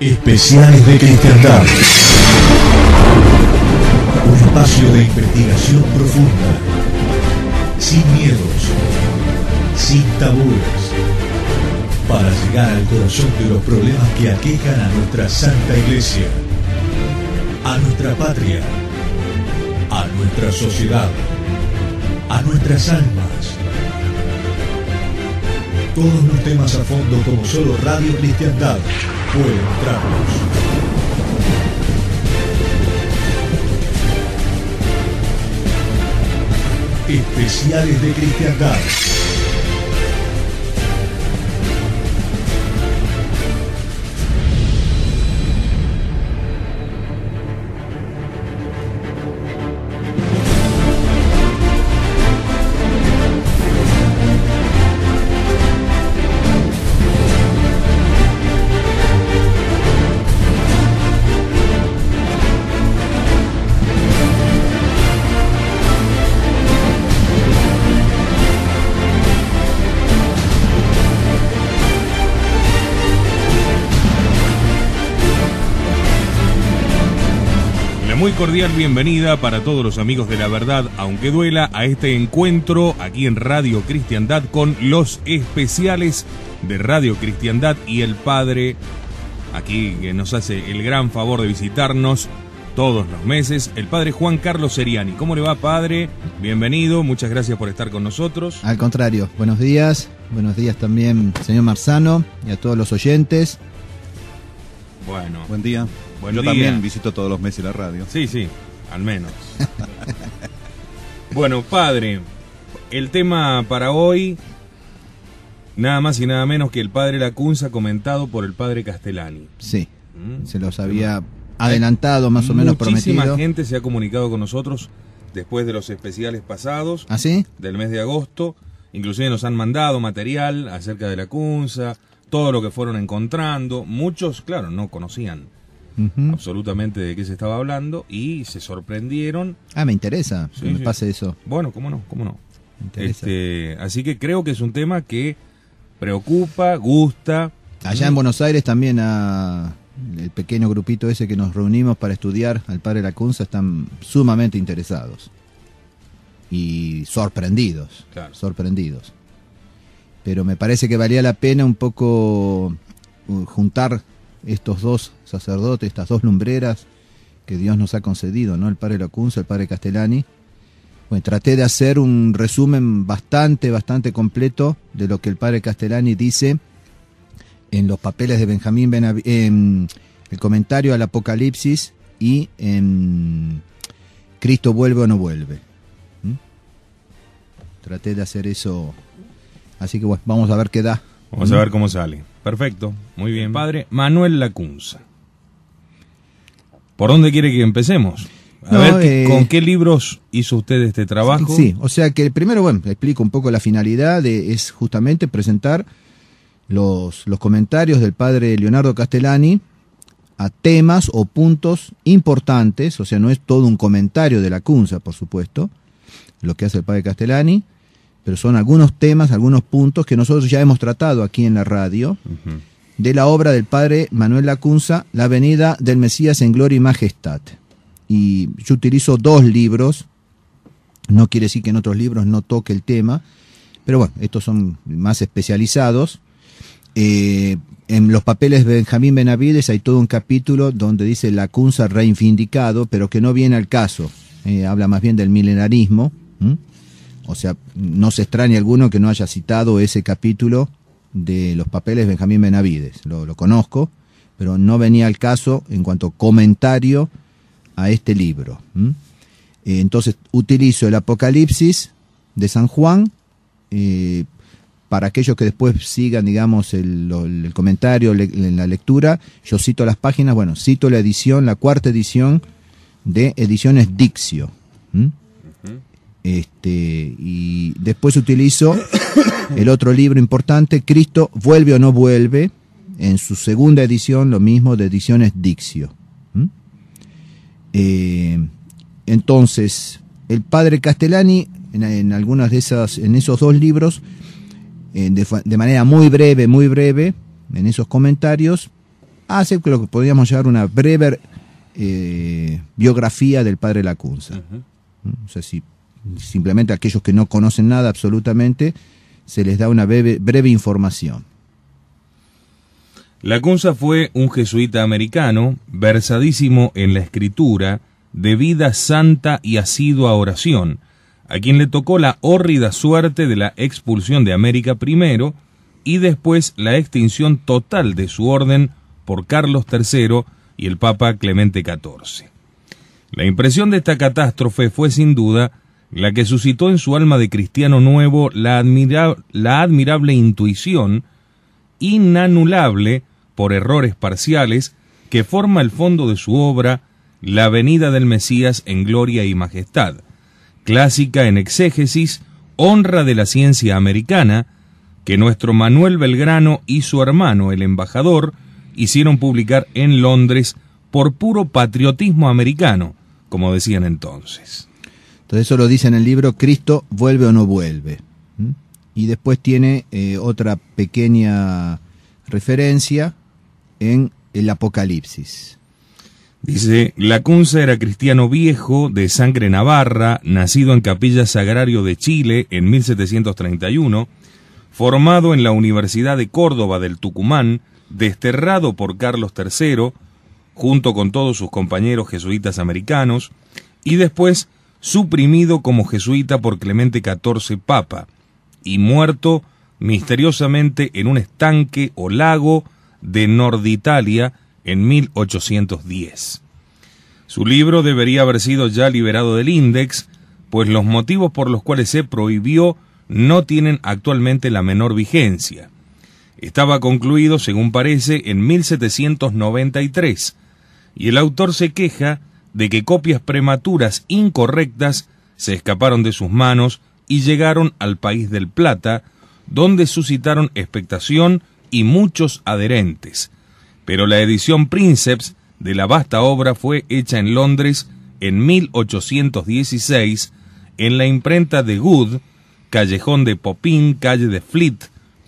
Especiales de Cristiandad. Un espacio de investigación profunda. Sin miedos. Sin tabúes. Para llegar al corazón de los problemas que aquejan a nuestra Santa Iglesia. A nuestra patria. A nuestra sociedad. A nuestras almas todos los temas a fondo como solo Radio Cristiandad puede entrarnos. Especiales de Cristiandad. muy cordial bienvenida para todos los amigos de la verdad, aunque duela, a este encuentro aquí en Radio Cristiandad con los especiales de Radio Cristiandad y el Padre, aquí que nos hace el gran favor de visitarnos todos los meses, el Padre Juan Carlos Seriani. ¿Cómo le va, Padre? Bienvenido, muchas gracias por estar con nosotros. Al contrario, buenos días, buenos días también, señor Marzano, y a todos los oyentes. Bueno. Buen día. Bueno Yo también visito todos los meses la radio. Sí, sí, al menos. bueno, padre, el tema para hoy, nada más y nada menos que el padre Lacunza comentado por el padre Castellani. Sí, ¿Mm? se los había adelantado más o menos prometido. Muchísima gente se ha comunicado con nosotros después de los especiales pasados. ¿Ah, del mes de agosto. Inclusive nos han mandado material acerca de la todo lo que fueron encontrando. Muchos, claro, no conocían absolutamente de qué se estaba hablando y se sorprendieron. Ah, me interesa que me pase eso. Bueno, cómo no, cómo no. Este, así que creo que es un tema que preocupa, gusta. Allá en Buenos Aires también a el pequeño grupito ese que nos reunimos para estudiar al padre Lacunza están sumamente interesados y sorprendidos, sorprendidos pero me parece que valía la pena un poco uh, juntar estos dos sacerdotes, estas dos lumbreras que Dios nos ha concedido, ¿no? El padre Lacunza, el padre Castellani. Bueno, traté de hacer un resumen bastante, bastante completo de lo que el padre Castellani dice en los papeles de Benjamín Benav en el comentario al Apocalipsis y en Cristo vuelve o no vuelve. Traté de hacer eso Así que bueno, vamos a ver qué da. Vamos a ver cómo sale. Perfecto, muy bien. Padre Manuel Lacunza. ¿Por dónde quiere que empecemos? A ver, eh, ¿con qué libros hizo usted este trabajo? Sí, o sea que primero, bueno, explico un poco la finalidad, es justamente presentar los, los comentarios del padre Leonardo Castellani a temas o puntos importantes, o sea, no es todo un comentario de Lacunza, por supuesto, lo que hace el padre Castellani, pero son algunos temas, algunos puntos que nosotros ya hemos tratado aquí en la radio, de la obra del padre Manuel Lacunza, La venida del Mesías en gloria y majestad. Y yo utilizo dos libros, no quiere decir que en otros libros no toque el tema, pero bueno, estos son más especializados. Eh, en los papeles de Benjamín Benavides hay todo un capítulo donde dice Lacunza reivindicado, pero que no viene al caso, eh, habla más bien del milenarismo. O sea, no se extraña alguno que no haya citado ese capítulo de los papeles de Benjamín Benavides. Lo, conozco, pero no venía al caso en cuanto comentario a este libro. Eh, entonces, utilizo el Apocalipsis de San Juan eh, para aquellos que después sigan, digamos, el, comentario, en la lectura, yo cito las páginas, bueno, cito la edición, la cuarta edición de Ediciones Dixio. Este, y después utilizo el otro libro importante, Cristo vuelve o no vuelve, en su segunda edición, lo mismo de ediciones Dixio. ¿Mm? Eh, entonces, el padre Castellani, en, algunas de esas, en esos dos libros, de, manera muy breve, muy breve, en esos comentarios, hace lo que podríamos llamar una breve eh, biografía del padre Lacunza. No ¿Mm? sé si simplemente aquellos que no conocen nada absolutamente, se les da una breve, información. Lacunza fue un jesuita americano, versadísimo en la escritura, de vida santa y asidua oración, a quien le tocó la hórrida suerte de la expulsión de América primero y después la extinción total de su orden por Carlos III y el Papa Clemente XIV. La impresión de esta catástrofe fue sin duda la que suscitó en su alma de cristiano nuevo la, admirable intuición, inanulable por errores parciales, que forma el fondo de su obra, La venida del Mesías en gloria y majestad, clásica en exégesis, honra de la ciencia americana, que nuestro Manuel Belgrano y su hermano, el embajador, hicieron publicar en Londres por puro patriotismo americano, como decían entonces. Entonces eso lo dice en el libro Cristo vuelve o no vuelve. Y después tiene eh, otra pequeña referencia en el Apocalipsis. Dice, Lacunza era cristiano viejo, de sangre navarra, nacido en Capilla Sagrario de Chile en 1731, formado en la Universidad de Córdoba del Tucumán, desterrado por Carlos III, junto con todos sus compañeros jesuitas americanos, y después suprimido como jesuita por Clemente XIV Papa, y muerto misteriosamente en un estanque o lago de Norditalia en 1810. Su libro debería haber sido ya liberado del índex, pues los motivos por los cuales se prohibió no tienen actualmente la menor vigencia. Estaba concluido, según parece, en 1793, y el autor se queja de que copias prematuras incorrectas se escaparon de sus manos y llegaron al país del Plata, donde suscitaron expectación y muchos adherentes. Pero la edición Princeps de la vasta obra fue hecha en Londres en 1816 en la imprenta de Good, callejón de Popín, calle de Fleet,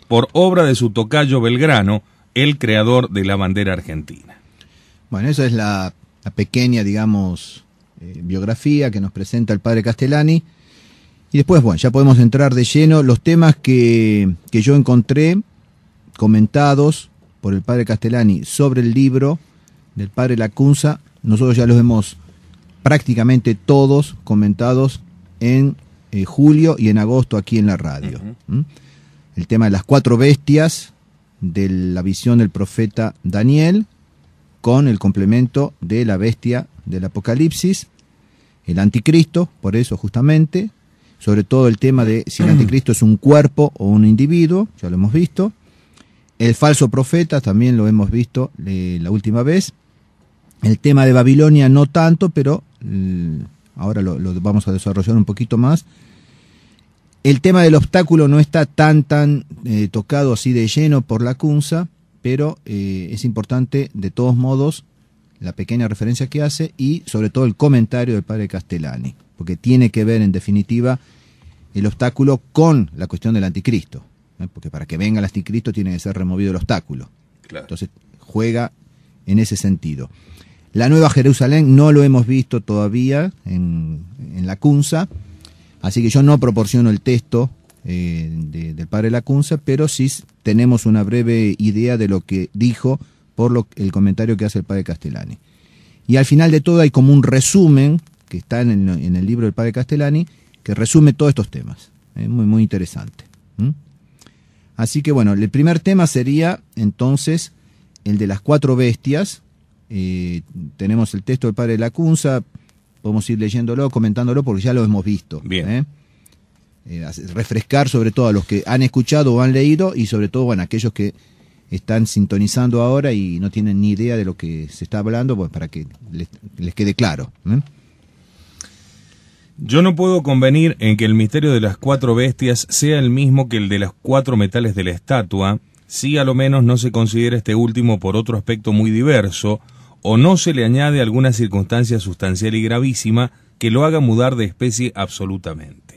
por obra de su tocayo Belgrano, el creador de la bandera argentina. Bueno, esa es la pequeña, digamos, eh, biografía que nos presenta el padre Castellani. Y después, bueno, ya podemos entrar de lleno los temas que, yo encontré comentados por el padre Castellani sobre el libro del padre Lacunza. Nosotros ya los hemos prácticamente todos comentados en eh, julio y en agosto aquí en la radio. El tema de las cuatro bestias, de la visión del profeta Daniel, con el complemento de la bestia del Apocalipsis, el anticristo, por eso justamente, sobre todo el tema de si el anticristo es un cuerpo o un individuo, ya lo hemos visto, el falso profeta, también lo hemos visto eh, la última vez, el tema de Babilonia no tanto, pero mm, ahora lo, vamos a desarrollar un poquito más, el tema del obstáculo no está tan tan eh, tocado así de lleno por la CUNSA, pero eh, es importante de todos modos la pequeña referencia que hace y sobre todo el comentario del padre Castellani, porque tiene que ver en definitiva el obstáculo con la cuestión del anticristo, porque para que venga el anticristo tiene que ser removido el obstáculo. Entonces juega en ese sentido. La Nueva Jerusalén no lo hemos visto todavía en, la cunza, así que yo no proporciono el texto eh, de, del padre Lacunza, pero sí tenemos una breve idea de lo que dijo por lo, el comentario que hace el padre Castellani. Y al final de todo hay como un resumen que está en el, libro del padre Castellani que resume todos estos temas. Es eh, muy, muy interesante. Así que bueno, el primer tema sería entonces el de las cuatro bestias. Eh, tenemos el texto del padre Lacunza, podemos ir leyéndolo, comentándolo porque ya lo hemos visto. Bien. Eh, refrescar sobre todo a los que han escuchado o han leído y sobre todo, a aquellos que están sintonizando ahora y no tienen ni idea de lo que se está hablando, pues para que les, quede claro. ¿eh? Yo no puedo convenir en que el misterio de las cuatro bestias sea el mismo que el de las cuatro metales de la estatua, si a lo menos no se considera este último por otro aspecto muy diverso, o no se le añade alguna circunstancia sustancial y gravísima que lo haga mudar de especie absolutamente.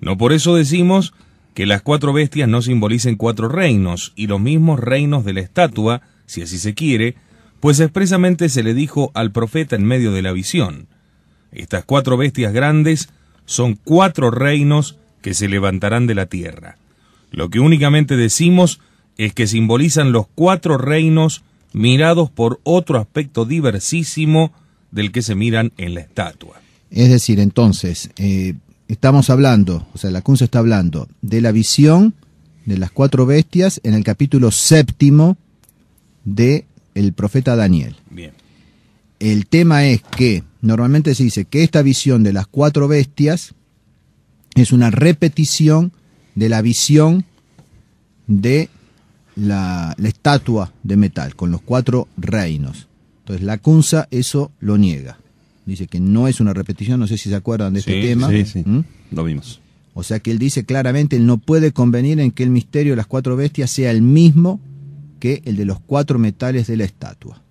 No por eso decimos que las cuatro bestias no simbolicen cuatro reinos y los mismos reinos de la estatua, si así se quiere, pues expresamente se le dijo al profeta en medio de la visión. Estas cuatro bestias grandes son cuatro reinos que se levantarán de la tierra. Lo que únicamente decimos es que simbolizan los cuatro reinos mirados por otro aspecto diversísimo del que se miran en la estatua. Es decir, entonces, eh, estamos hablando, o sea, la cunza está hablando de la visión de las cuatro bestias en el capítulo séptimo de el profeta Daniel. Bien. El tema es que normalmente se dice que esta visión de las cuatro bestias es una repetición de la visión de la, estatua de metal con los cuatro reinos. Entonces la cunza eso lo niega dice que no es una repetición, no sé si se acuerdan de este tema. Sí, sí, ¿Mm? lo vimos. O sea que él dice claramente, él no puede convenir en que el misterio de las cuatro bestias sea el mismo que el de los cuatro metales de la estatua.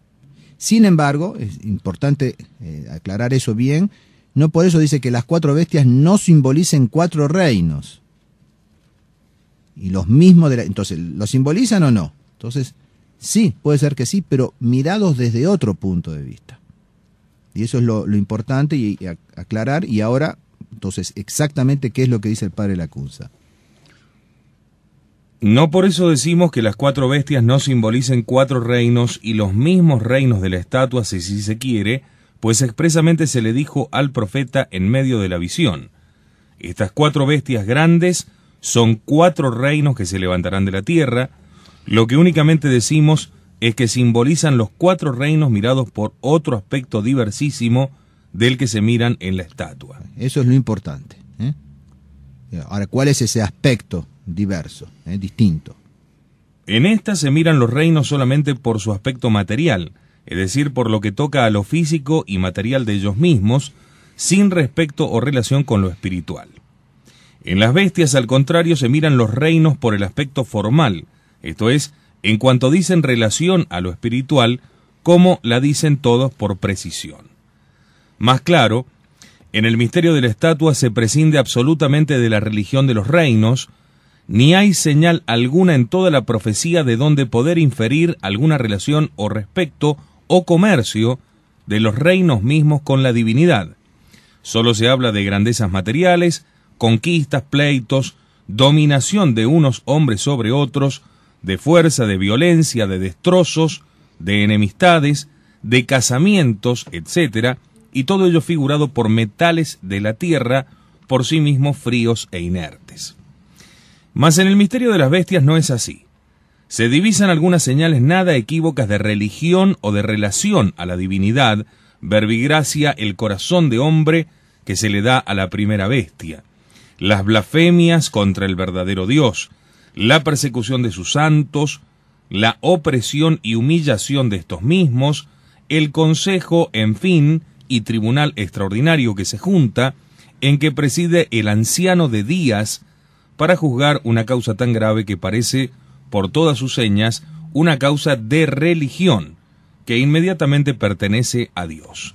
Sin embargo, es importante eh, aclarar eso bien, no por eso dice que las cuatro bestias no simbolicen cuatro reinos. Y los mismos Entonces, ¿los simbolizan o no? Entonces, sí, puede ser que sí, pero mirados desde otro punto de vista. Y eso es lo, importante y, aclarar. Y ahora, entonces, exactamente qué es lo que dice el padre Lacunza. No por eso decimos que las cuatro bestias no simbolicen cuatro reinos y los mismos reinos de la estatua, si, si se quiere, pues expresamente se le dijo al profeta en medio de la visión. Estas cuatro bestias grandes son cuatro reinos que se levantarán de la tierra. Lo que únicamente decimos es que simbolizan los cuatro reinos mirados por otro aspecto diversísimo del que se miran en la estatua. Eso es lo importante. ¿eh? Ahora, ¿cuál es ese aspecto diverso, ¿eh? distinto? En esta se miran los reinos solamente por su aspecto material, es decir, por lo que toca a lo físico y material de ellos mismos, sin respecto o relación con lo espiritual. En las bestias, al contrario, se miran los reinos por el aspecto formal, esto es, en cuanto dicen relación a lo espiritual, como la dicen todos por precisión. Más claro, en el misterio de la estatua se prescinde absolutamente de la religión de los reinos, ni hay señal alguna en toda la profecía de donde poder inferir alguna relación o respecto o comercio de los reinos mismos con la divinidad. Solo se habla de grandezas materiales, conquistas, pleitos, dominación de unos hombres sobre otros, de fuerza, de violencia, de destrozos, de enemistades, de casamientos, etc., y todo ello figurado por metales de la tierra, por sí mismos fríos e inertes. Mas en el misterio de las bestias no es así. Se divisan algunas señales nada equívocas de religión o de relación a la divinidad, verbigracia el corazón de hombre que se le da a la primera bestia, las blasfemias contra el verdadero Dios, la persecución de sus santos, la opresión y humillación de estos mismos, el consejo, en fin, y tribunal extraordinario que se junta, en que preside el anciano de Días, para juzgar una causa tan grave que parece, por todas sus señas, una causa de religión, que inmediatamente pertenece a Dios.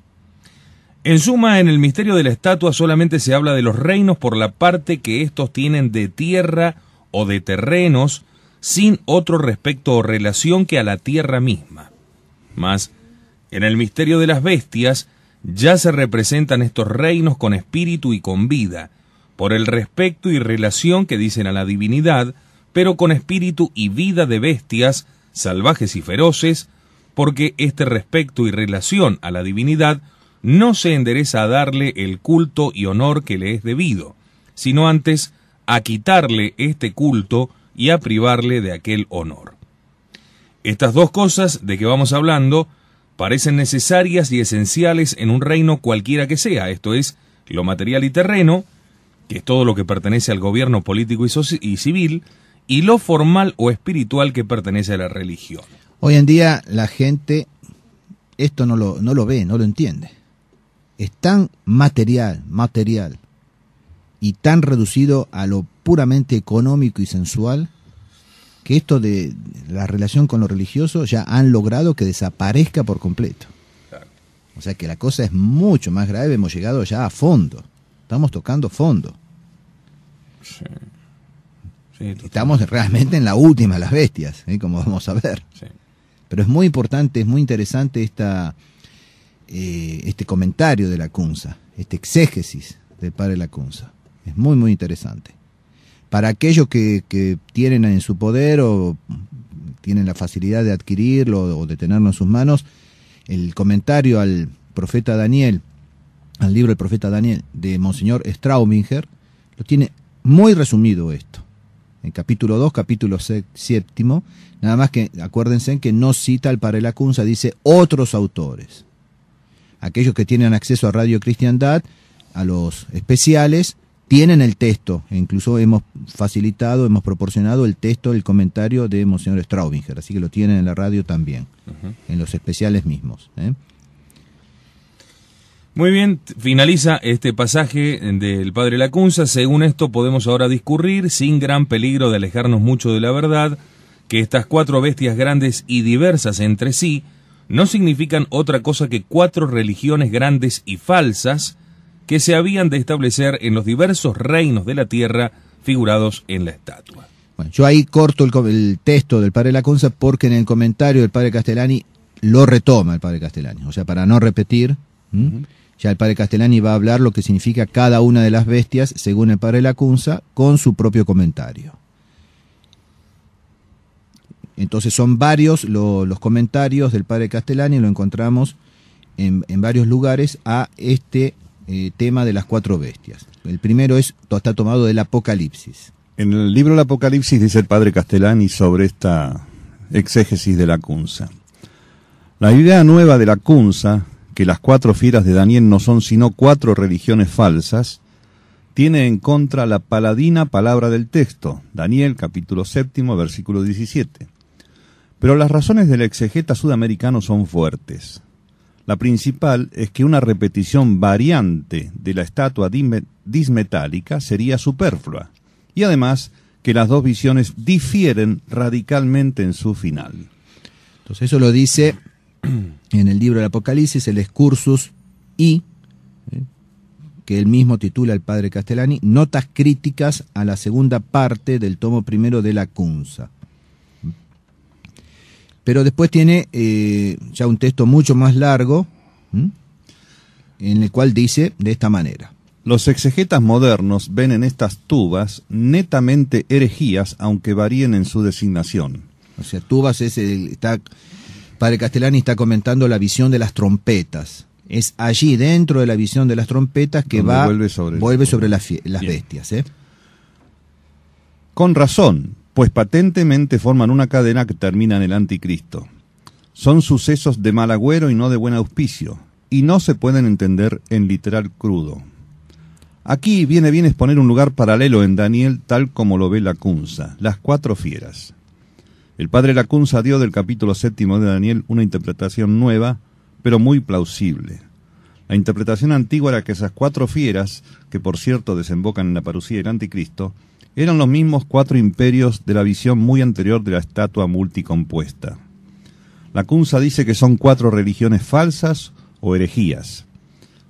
En suma, en el misterio de la estatua solamente se habla de los reinos por la parte que éstos tienen de tierra o de terrenos sin otro respecto o relación que a la tierra misma. Mas, en el misterio de las bestias, ya se representan estos reinos con espíritu y con vida, por el respecto y relación que dicen a la divinidad, pero con espíritu y vida de bestias, salvajes y feroces, porque este respecto y relación a la divinidad no se endereza a darle el culto y honor que le es debido, sino antes a quitarle este culto y a privarle de aquel honor. Estas dos cosas de que vamos hablando parecen necesarias y esenciales en un reino cualquiera que sea, esto es, lo material y terreno, que es todo lo que pertenece al gobierno político y, civil, y lo formal o espiritual que pertenece a la religión. Hoy en día la gente esto no no lo ve, no lo entiende. Es tan material, material, y tan reducido a lo puramente económico y sensual que esto de la relación con lo religioso ya han logrado que desaparezca por completo. O sea que la cosa es mucho más grave, hemos llegado ya a fondo, estamos tocando fondo. estamos realmente en la última, las bestias, ¿eh? como vamos a ver. Pero es muy importante, es muy interesante esta, eh, este comentario de la Cunza, este exégesis del padre de la Cunza. Es muy, muy interesante. Para aquellos que, tienen en su poder o tienen la facilidad de adquirirlo o de tenerlo en sus manos, el comentario al profeta Daniel, al libro del profeta Daniel de Monseñor Straubinger, lo tiene muy resumido esto. En capítulo 2, capítulo 7, nada más que acuérdense que no cita al Padre Lacunza, dice otros autores. Aquellos que tienen acceso a Radio Cristiandad, a los especiales, tienen el texto, e incluso hemos facilitado, hemos proporcionado el texto, el comentario de Monseñor Straubinger, así que lo tienen en la radio también, en los especiales mismos. ¿eh? Muy bien, finaliza este pasaje del Padre Lacunza. Según esto, podemos ahora discurrir, sin gran peligro de alejarnos mucho de la verdad, que estas cuatro bestias grandes y diversas entre sí no significan otra cosa que cuatro religiones grandes y falsas, que se habían de establecer en los diversos reinos de la tierra figurados en la estatua. Bueno, yo ahí corto el, texto del padre Lacunza porque en el comentario del padre Castellani lo retoma el padre Castellani. O sea, para no repetir, ya el padre Castellani va a hablar lo que significa cada una de las bestias, según el padre Lacunza, con su propio comentario. Entonces son varios los comentarios del padre Castellani, lo encontramos en, en varios lugares a este eh, tema de las cuatro bestias. El primero es, está tomado del Apocalipsis. En el libro del Apocalipsis dice el padre Castellani sobre esta exégesis de la Cunza. La idea nueva de la Cunza, que las cuatro fieras de Daniel no son sino cuatro religiones falsas, tiene en contra la paladina palabra del texto, Daniel capítulo séptimo, versículo 17. Pero las razones del exegeta sudamericano son fuertes. La principal es que una repetición variante de la estatua dismetálica sería superflua, y además que las dos visiones difieren radicalmente en su final. Entonces eso lo dice en el libro del Apocalipsis, el excursus y, eh, que él mismo titula el padre Castellani, Notas críticas a la segunda parte del tomo primero de la Cunza. Pero después tiene eh, ya un texto mucho más largo, en el cual dice de esta manera. Los exegetas modernos ven en estas tubas netamente herejías, aunque varíen en su designación. O sea, tubas es el, está, Padre Castellani está comentando la visión de las trompetas. Es allí, dentro de la visión de las trompetas, que va, vuelve sobre, las, las bestias. ¿eh? Con razón, pues patentemente forman una cadena que termina en el anticristo. Son sucesos de mal agüero y no de buen auspicio, y no se pueden entender en literal crudo. Aquí viene bien exponer un lugar paralelo en Daniel tal como lo ve Lacunza, las cuatro fieras. El padre Lacunza dio del capítulo séptimo de Daniel una interpretación nueva, pero muy plausible. La interpretación antigua era que esas cuatro fieras, que por cierto desembocan en la parucía del anticristo, eran los mismos cuatro imperios de la visión muy anterior de la estatua multicompuesta. La Kunza dice que son cuatro religiones falsas o herejías.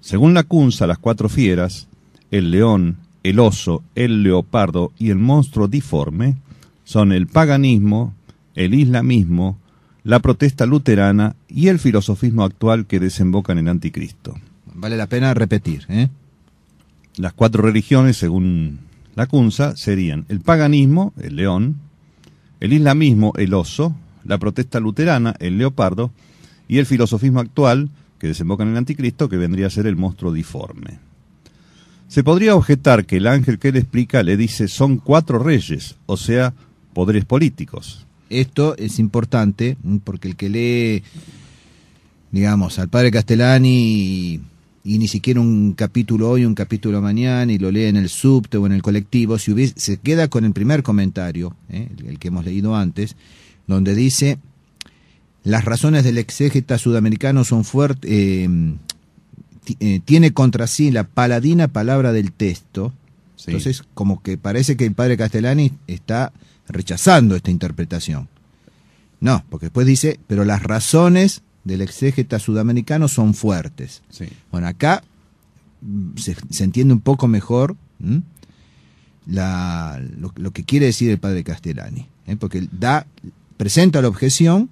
Según la Kunza, las cuatro fieras, el león, el oso, el leopardo y el monstruo diforme, son el paganismo, el islamismo, la protesta luterana y el filosofismo actual que desembocan en el anticristo. Vale la pena repetir, ¿eh? Las cuatro religiones, según la Cunza serían el paganismo, el león, el islamismo, el oso, la protesta luterana, el leopardo, y el filosofismo actual, que desemboca en el anticristo, que vendría a ser el monstruo diforme. Se podría objetar que el ángel que le explica le dice son cuatro reyes, o sea, poderes políticos. Esto es importante porque el que lee, digamos, al padre Castellani y ni siquiera un capítulo hoy, un capítulo mañana, y lo lee en el subte o en el colectivo, si se queda con el primer comentario, ¿eh? el, que hemos leído antes, donde dice, las razones del exégeta sudamericano son fuertes, eh, eh, tiene contra sí la paladina palabra del texto, entonces como que parece que el padre Castellani está rechazando esta interpretación. No, porque después dice, pero las razones del exégeta sudamericano son fuertes. Bueno, acá mm, se, entiende un poco mejor lo, que quiere decir el padre Castellani, ¿eh? porque da, presenta la objeción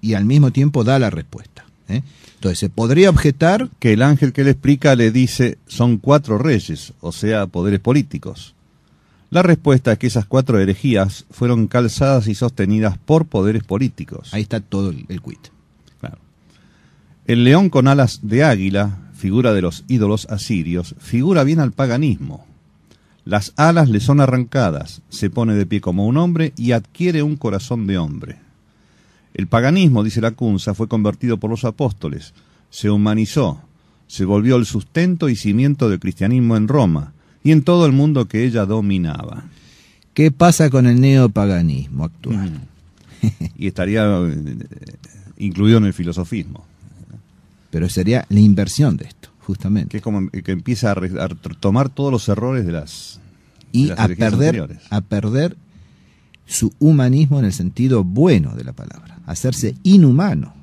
y al mismo tiempo da la respuesta. ¿eh? Entonces, se podría objetar... Que el ángel que le explica le dice, son cuatro reyes, o sea, poderes políticos. La respuesta es que esas cuatro herejías fueron calzadas y sostenidas por poderes políticos. Ahí está todo el, el el león con alas de águila, figura de los ídolos asirios, figura bien al paganismo. Las alas le son arrancadas, se pone de pie como un hombre y adquiere un corazón de hombre. El paganismo, dice la Cunza, fue convertido por los apóstoles, se humanizó, se volvió el sustento y cimiento del cristianismo en Roma y en todo el mundo que ella dominaba. ¿Qué pasa con el neopaganismo actual? Mm. y estaría eh, incluido en el filosofismo pero sería la inversión de esto, justamente. Que es como que empieza a, tomar todos los errores de las... Y a, perder, a perder su humanismo en el sentido bueno de la palabra, hacerse inhumano.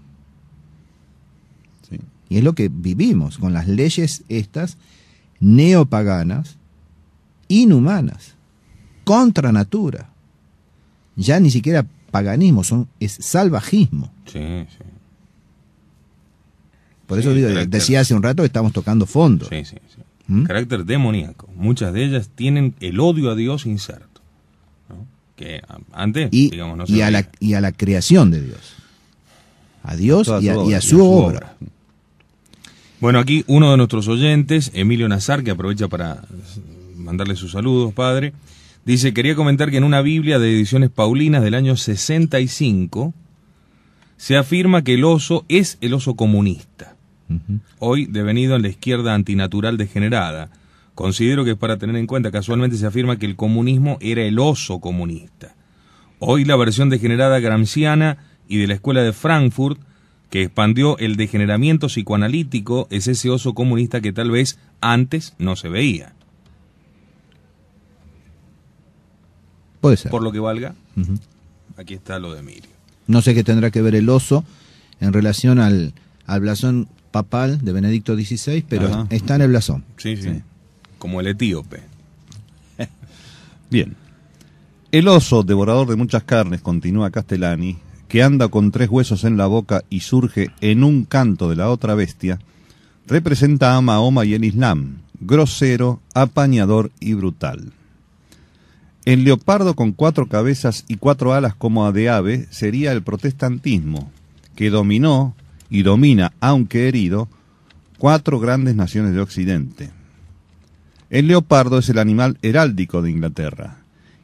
Y es lo que vivimos con las leyes estas neopaganas, inhumanas, contra natura. Ya ni siquiera paganismo, son, es salvajismo. Sí, sí. Por eso decía hace un rato que estamos tocando fondo. Sí, ¿Mm? Carácter demoníaco. Muchas de ellas tienen el odio a Dios inserto. Que antes, y, a la, creación de Dios. A Dios y, a, su, obra. Bueno, aquí uno de nuestros oyentes, Emilio Nazar, que aprovecha para mandarle sus saludos, padre, dice, quería comentar que en una Biblia de ediciones Paulinas del año 65 se afirma que el oso es el oso comunista hoy devenido en la izquierda antinatural degenerada. Considero que es para tener en cuenta, casualmente se afirma que el comunismo era el oso comunista. Hoy la versión degenerada gramsciana y de la escuela de Frankfurt, que expandió el degeneramiento psicoanalítico, es ese oso comunista que tal vez antes no se veía. Puede ser. Por lo que valga, aquí está lo de Emilio. No sé qué tendrá que ver el oso en relación al, al blasón papal de Benedicto XVI, pero está en el blasón. Sí, sí, Como el etíope. Bien. El oso, devorador de muchas carnes, continúa Castellani, que anda con tres huesos en la boca y surge en un canto de la otra bestia, representa a Mahoma y el Islam, grosero, apañador y brutal. El leopardo con cuatro cabezas y cuatro alas como de ave sería el protestantismo, que dominó y domina, aunque herido, cuatro grandes naciones de Occidente. El leopardo es el animal heráldico de Inglaterra,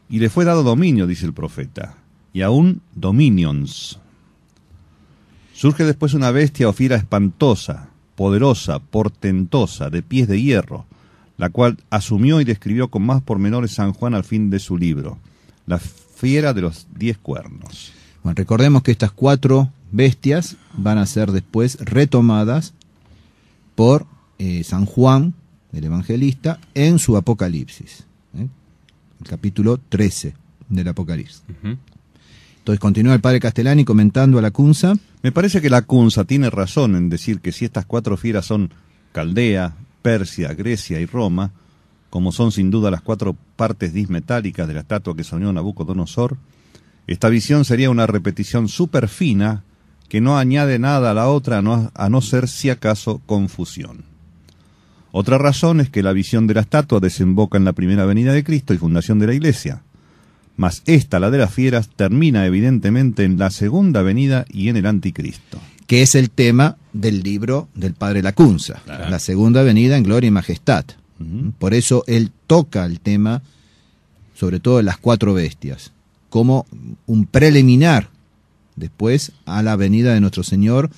y le fue dado dominio, dice el profeta, y aún dominions. Surge después una bestia o fiera espantosa, poderosa, portentosa, de pies de hierro, la cual asumió y describió con más pormenores San Juan al fin de su libro, La fiera de los diez cuernos. Bueno, recordemos que estas cuatro bestias van a ser después retomadas por eh, San Juan, el evangelista, en su Apocalipsis, ¿eh? el capítulo 13 del Apocalipsis. Entonces continúa el padre Castellani comentando a la Cunza. Me parece que la Cunza tiene razón en decir que si estas cuatro fieras son Caldea, Persia, Grecia y Roma, como son sin duda las cuatro partes dismetálicas de la estatua que soñó Nabucodonosor, esta visión sería una repetición superfina que no añade nada a la otra a no ser si acaso confusión. Otra razón es que la visión de la estatua desemboca en la primera venida de Cristo y fundación de la Iglesia, mas esta, la de las fieras, termina evidentemente en la segunda venida y en el anticristo. Que es el tema del libro del padre Lacunza, la segunda venida en gloria y majestad. ¿Mm? Por eso él toca el tema, sobre todo de las cuatro bestias, como un preliminar después a la venida de nuestro Señor,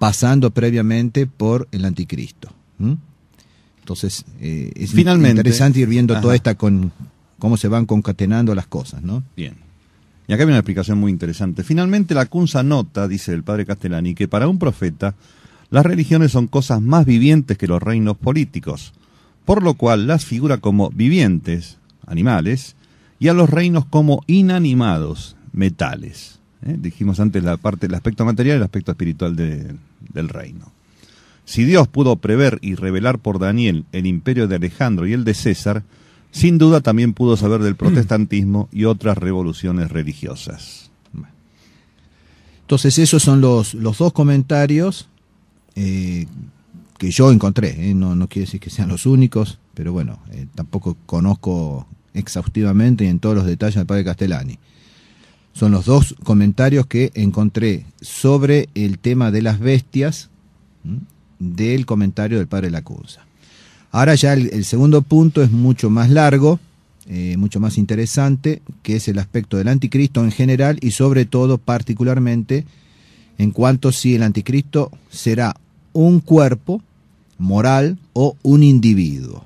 pasando previamente por el anticristo. Entonces, eh, es interesante ir viendo toda esta con cómo se van concatenando las cosas, ¿no? Bien. Y acá hay una explicación muy interesante. Finalmente, la Cunza nota, dice el padre Castellani, que para un profeta las religiones son cosas más vivientes que los reinos políticos, por lo cual las figura como vivientes, animales, y a los reinos como inanimados, metales. ¿eh? dijimos antes la parte, el aspecto material y el aspecto espiritual del reino. Si Dios pudo prever y revelar por Daniel el imperio de Alejandro y el de César, sin duda también pudo saber del protestantismo y otras revoluciones religiosas. Entonces esos son los, los dos comentarios eh, que yo encontré. ¿eh? No, no quiere decir que sean los únicos, pero bueno, tampoco conozco exhaustivamente y en todos los detalles al padre Castellani. Son los dos comentarios que encontré sobre el tema de las bestias del comentario del padre Lacunza. Ahora ya el, segundo punto es mucho más largo, eh, mucho más interesante, que es el aspecto del anticristo en general y sobre todo particularmente en cuanto si el anticristo será un cuerpo moral o un individuo.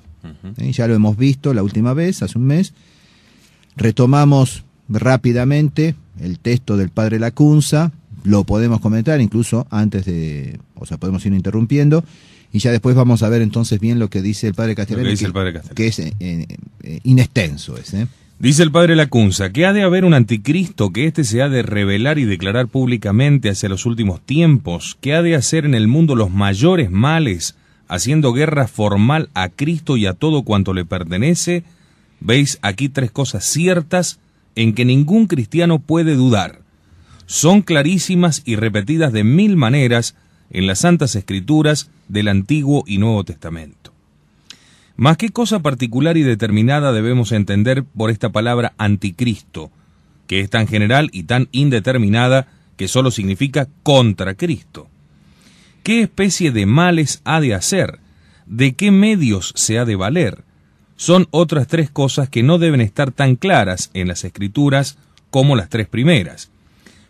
Eh, ya lo hemos visto la última vez, hace un mes. Retomamos rápidamente el texto del padre Lacunza, lo podemos comentar incluso antes de, o sea, podemos ir interrumpiendo, y ya después vamos a ver entonces bien lo que dice el padre Castellano, que, es eh, eh, eh, inextenso. Es, Dice el padre Lacunza que ha de haber un anticristo, que éste se ha de revelar y declarar públicamente hacia los últimos tiempos, que ha de hacer en el mundo los mayores males, haciendo guerra formal a Cristo y a todo cuanto le pertenece. Veis aquí tres cosas ciertas en que ningún cristiano puede dudar. Son clarísimas y repetidas de mil maneras en las Santas Escrituras del Antiguo y Nuevo Testamento. Más qué cosa particular y determinada debemos entender por esta palabra anticristo, que es tan general y tan indeterminada que solo significa contra Cristo. ¿Qué especie de males ha de hacer? ¿De qué medios se ha de valer? son otras tres cosas que no deben estar tan claras en las escrituras como las tres primeras,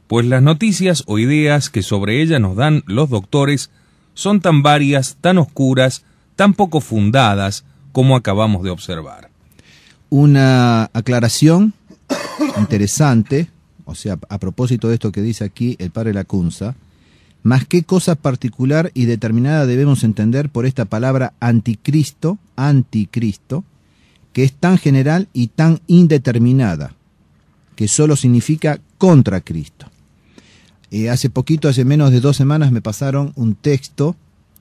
pues las noticias o ideas que sobre ellas nos dan los doctores son tan varias, tan oscuras, tan poco fundadas como acabamos de observar. Una aclaración interesante, o sea, a propósito de esto que dice aquí el padre Lacunza, más qué cosa particular y determinada debemos entender por esta palabra anticristo, anticristo, que es tan general y tan indeterminada, que solo significa contra Cristo. Eh, hace poquito, hace menos de dos semanas, me pasaron un texto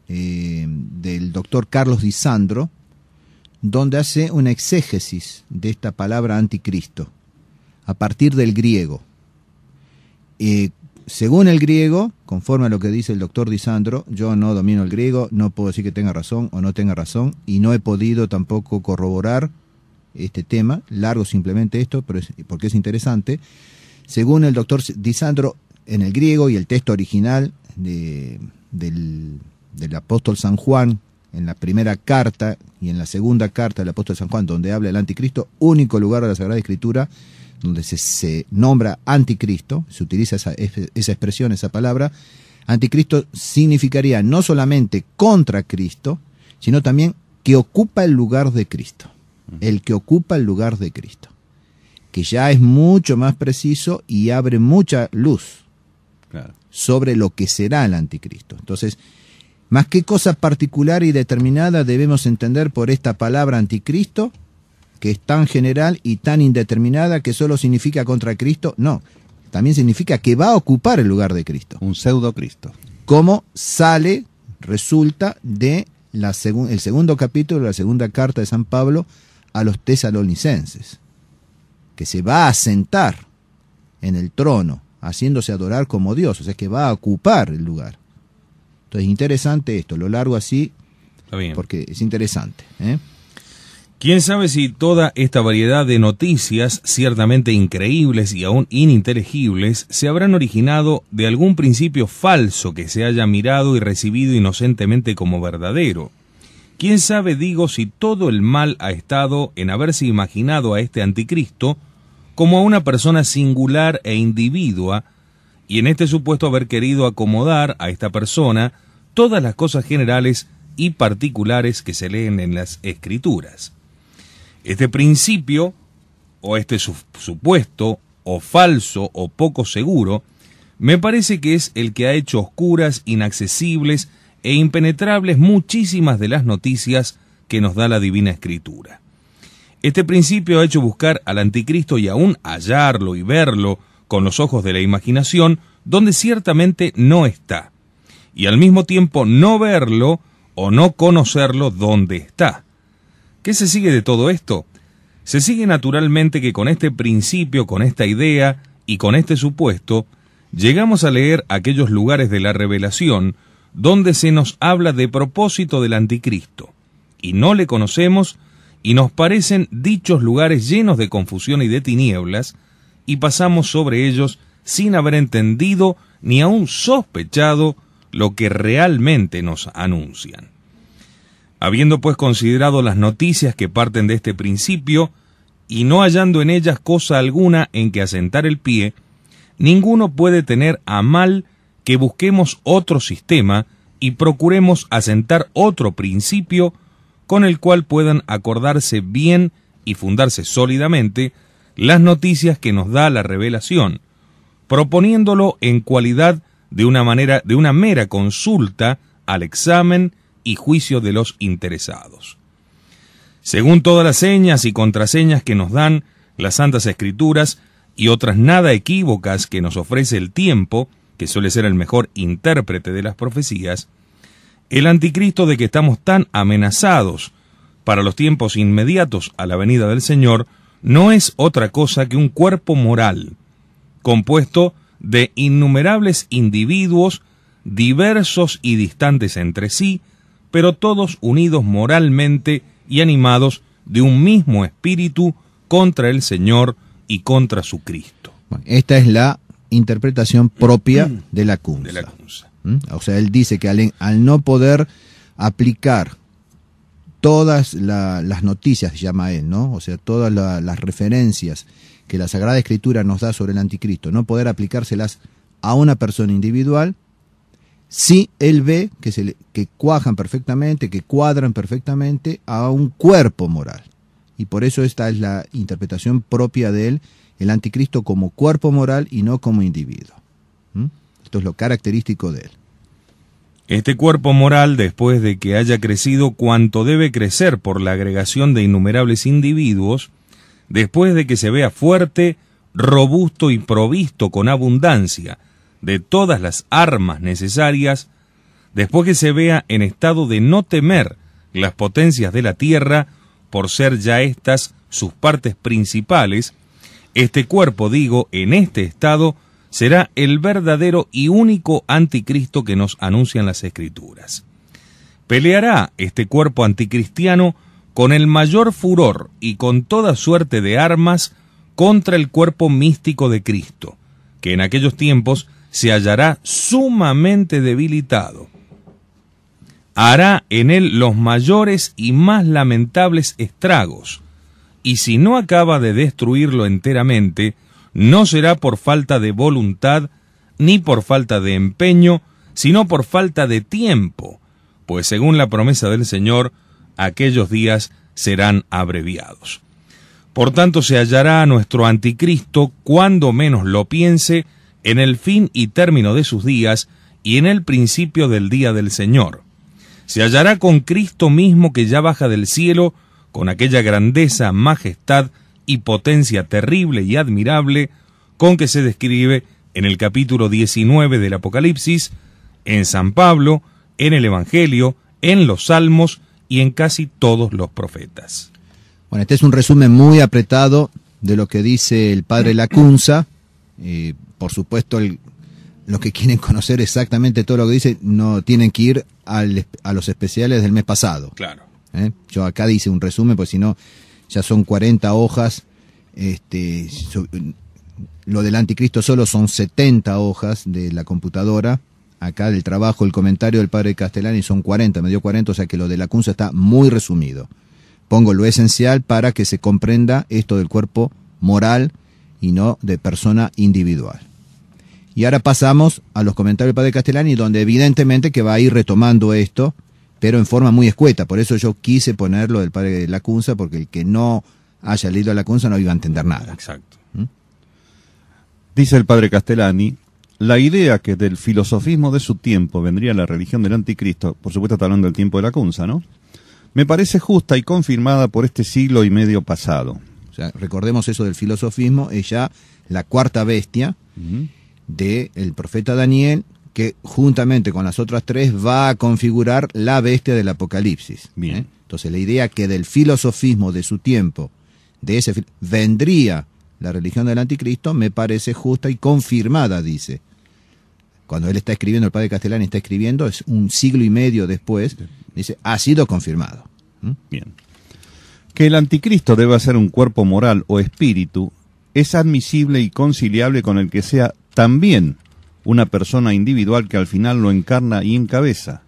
eh, del doctor Carlos Disandro donde hace una exégesis de esta palabra anticristo, a partir del griego. Eh, según el griego, conforme a lo que dice el doctor Disandro, yo no domino el griego, no puedo decir que tenga razón o no tenga razón, y no he podido tampoco corroborar este tema, largo simplemente esto, pero porque es interesante. Según el doctor Disandro, en el griego y el texto original del, apóstol San Juan, en la primera carta y en la segunda carta del apóstol San Juan, donde habla del anticristo, único lugar de la Sagrada Escritura donde se, nombra anticristo, se utiliza esa expresión, esa palabra, anticristo significaría no solamente contra Cristo, sino también que ocupa el lugar de Cristo el que ocupa el lugar de Cristo, que ya es mucho más preciso y abre mucha luz sobre lo que será el anticristo. Entonces, más que cosa particular y determinada debemos entender por esta palabra anticristo, que es tan general y tan indeterminada que solo significa contra Cristo, no, también significa que va a ocupar el lugar de Cristo. Un pseudo Cristo. Como sale, resulta de la el segundo capítulo, la segunda carta de San Pablo, a los tesalonicenses, que se va a sentar en el trono, haciéndose adorar como Dios, o sea que va a ocupar el lugar. Entonces, interesante esto, lo largo así, porque es interesante. ¿eh? ¿Quién sabe si toda esta variedad de noticias, ciertamente increíbles y aún ininteligibles, se habrán originado de algún principio falso que se haya mirado y recibido inocentemente como verdadero? Quién sabe, digo, si todo el mal ha estado en haberse imaginado a este anticristo como a una persona singular e individua, y en este supuesto haber querido acomodar a esta persona todas las cosas generales y particulares que se leen en las escrituras. Este principio, o este supuesto, o falso, o poco seguro, me parece que es el que ha hecho oscuras, inaccesibles, e impenetrables muchísimas de las noticias que nos da la Divina Escritura. Este principio ha hecho buscar al anticristo y aún hallarlo y verlo con los ojos de la imaginación, donde ciertamente no está, y al mismo tiempo no verlo o no conocerlo donde está. ¿Qué se sigue de todo esto? Se sigue naturalmente que con este principio, con esta idea y con este supuesto, llegamos a leer aquellos lugares de la revelación donde se nos habla de propósito del anticristo, y no le conocemos, y nos parecen dichos lugares llenos de confusión y de tinieblas, y pasamos sobre ellos sin haber entendido ni aun sospechado lo que realmente nos anuncian. Habiendo pues considerado las noticias que parten de este principio, y no hallando en ellas cosa alguna en que asentar el pie, ninguno puede tener a mal que busquemos otro sistema y procuremos asentar otro principio con el cual puedan acordarse bien y fundarse sólidamente las noticias que nos da la revelación, proponiéndolo en cualidad de una manera de una mera consulta al examen y juicio de los interesados. Según todas las señas y contraseñas que nos dan las Santas Escrituras y otras nada equívocas que nos ofrece el tiempo, que suele ser el mejor intérprete de las profecías, el anticristo de que estamos tan amenazados para los tiempos inmediatos a la venida del Señor no es otra cosa que un cuerpo moral, compuesto de innumerables individuos diversos y distantes entre sí, pero todos unidos moralmente y animados de un mismo espíritu contra el Señor y contra su Cristo. Esta es la interpretación propia mm. de la CUNSA. ¿Mm? O sea, él dice que al, no poder aplicar todas las noticias, llama él, ¿no? O sea, todas las referencias que la Sagrada Escritura nos da sobre el anticristo, no poder aplicárselas a una persona individual, si él ve que, se le, que cuajan perfectamente, que cuadran perfectamente a un cuerpo moral. Y por eso esta es la interpretación propia de él el anticristo como cuerpo moral y no como individuo. Esto es lo característico de él. Este cuerpo moral, después de que haya crecido cuanto debe crecer por la agregación de innumerables individuos, después de que se vea fuerte, robusto y provisto con abundancia de todas las armas necesarias, después que se vea en estado de no temer las potencias de la tierra, por ser ya estas sus partes principales, este cuerpo, digo, en este estado, será el verdadero y único anticristo que nos anuncian las escrituras. Peleará este cuerpo anticristiano con el mayor furor y con toda suerte de armas contra el cuerpo místico de Cristo, que en aquellos tiempos se hallará sumamente debilitado. Hará en él los mayores y más lamentables estragos, y si no acaba de destruirlo enteramente, no será por falta de voluntad ni por falta de empeño, sino por falta de tiempo, pues según la promesa del Señor, aquellos días serán abreviados. Por tanto, se hallará nuestro anticristo cuando menos lo piense, en el fin y término de sus días y en el principio del día del Señor. Se hallará con Cristo mismo que ya baja del cielo con aquella grandeza, majestad y potencia terrible y admirable con que se describe en el capítulo 19 del Apocalipsis, en San Pablo, en el Evangelio, en los Salmos y en casi todos los profetas. Bueno, este es un resumen muy apretado de lo que dice el padre Lacunza. Eh, por supuesto, los que quieren conocer exactamente todo lo que dice no tienen que ir a los especiales del mes pasado. Claro. ¿eh? Yo acá dice un resumen, pues si no, ya son 40 hojas. Este, lo del anticristo solo son 70 hojas de la computadora. Acá del trabajo, el comentario del padre Castellani son 40, me dio 40, o sea que lo de la cunza está muy resumido. Pongo lo esencial para que se comprenda esto del cuerpo moral y no de persona individual. Y ahora pasamos a los comentarios del padre Castellani, donde evidentemente que va a ir retomando esto pero en forma muy escueta. Por eso yo quise ponerlo del padre de Lacunza, porque el que no haya leído Lacunza no iba a entender nada. Exacto. ¿Mm? Dice el padre Castellani, la idea que del filosofismo de su tiempo vendría la religión del anticristo, por supuesto está hablando del tiempo de la Cunza, ¿no? Me parece justa y confirmada por este siglo y medio pasado. O sea, recordemos eso del filosofismo, es ya la cuarta bestia del profeta Daniel, que juntamente con las otras tres va a configurar la bestia del apocalipsis. ¿eh? Bien. Entonces la idea que del filosofismo de su tiempo, de ese vendría la religión del anticristo, me parece justa y confirmada, dice. Cuando él está escribiendo, el padre Castellani está escribiendo, es un siglo y medio después, dice, ha sido confirmado. Bien. Que el anticristo deba ser un cuerpo moral o espíritu es admisible y conciliable con el que sea también una persona individual que al final lo encarna y encabeza.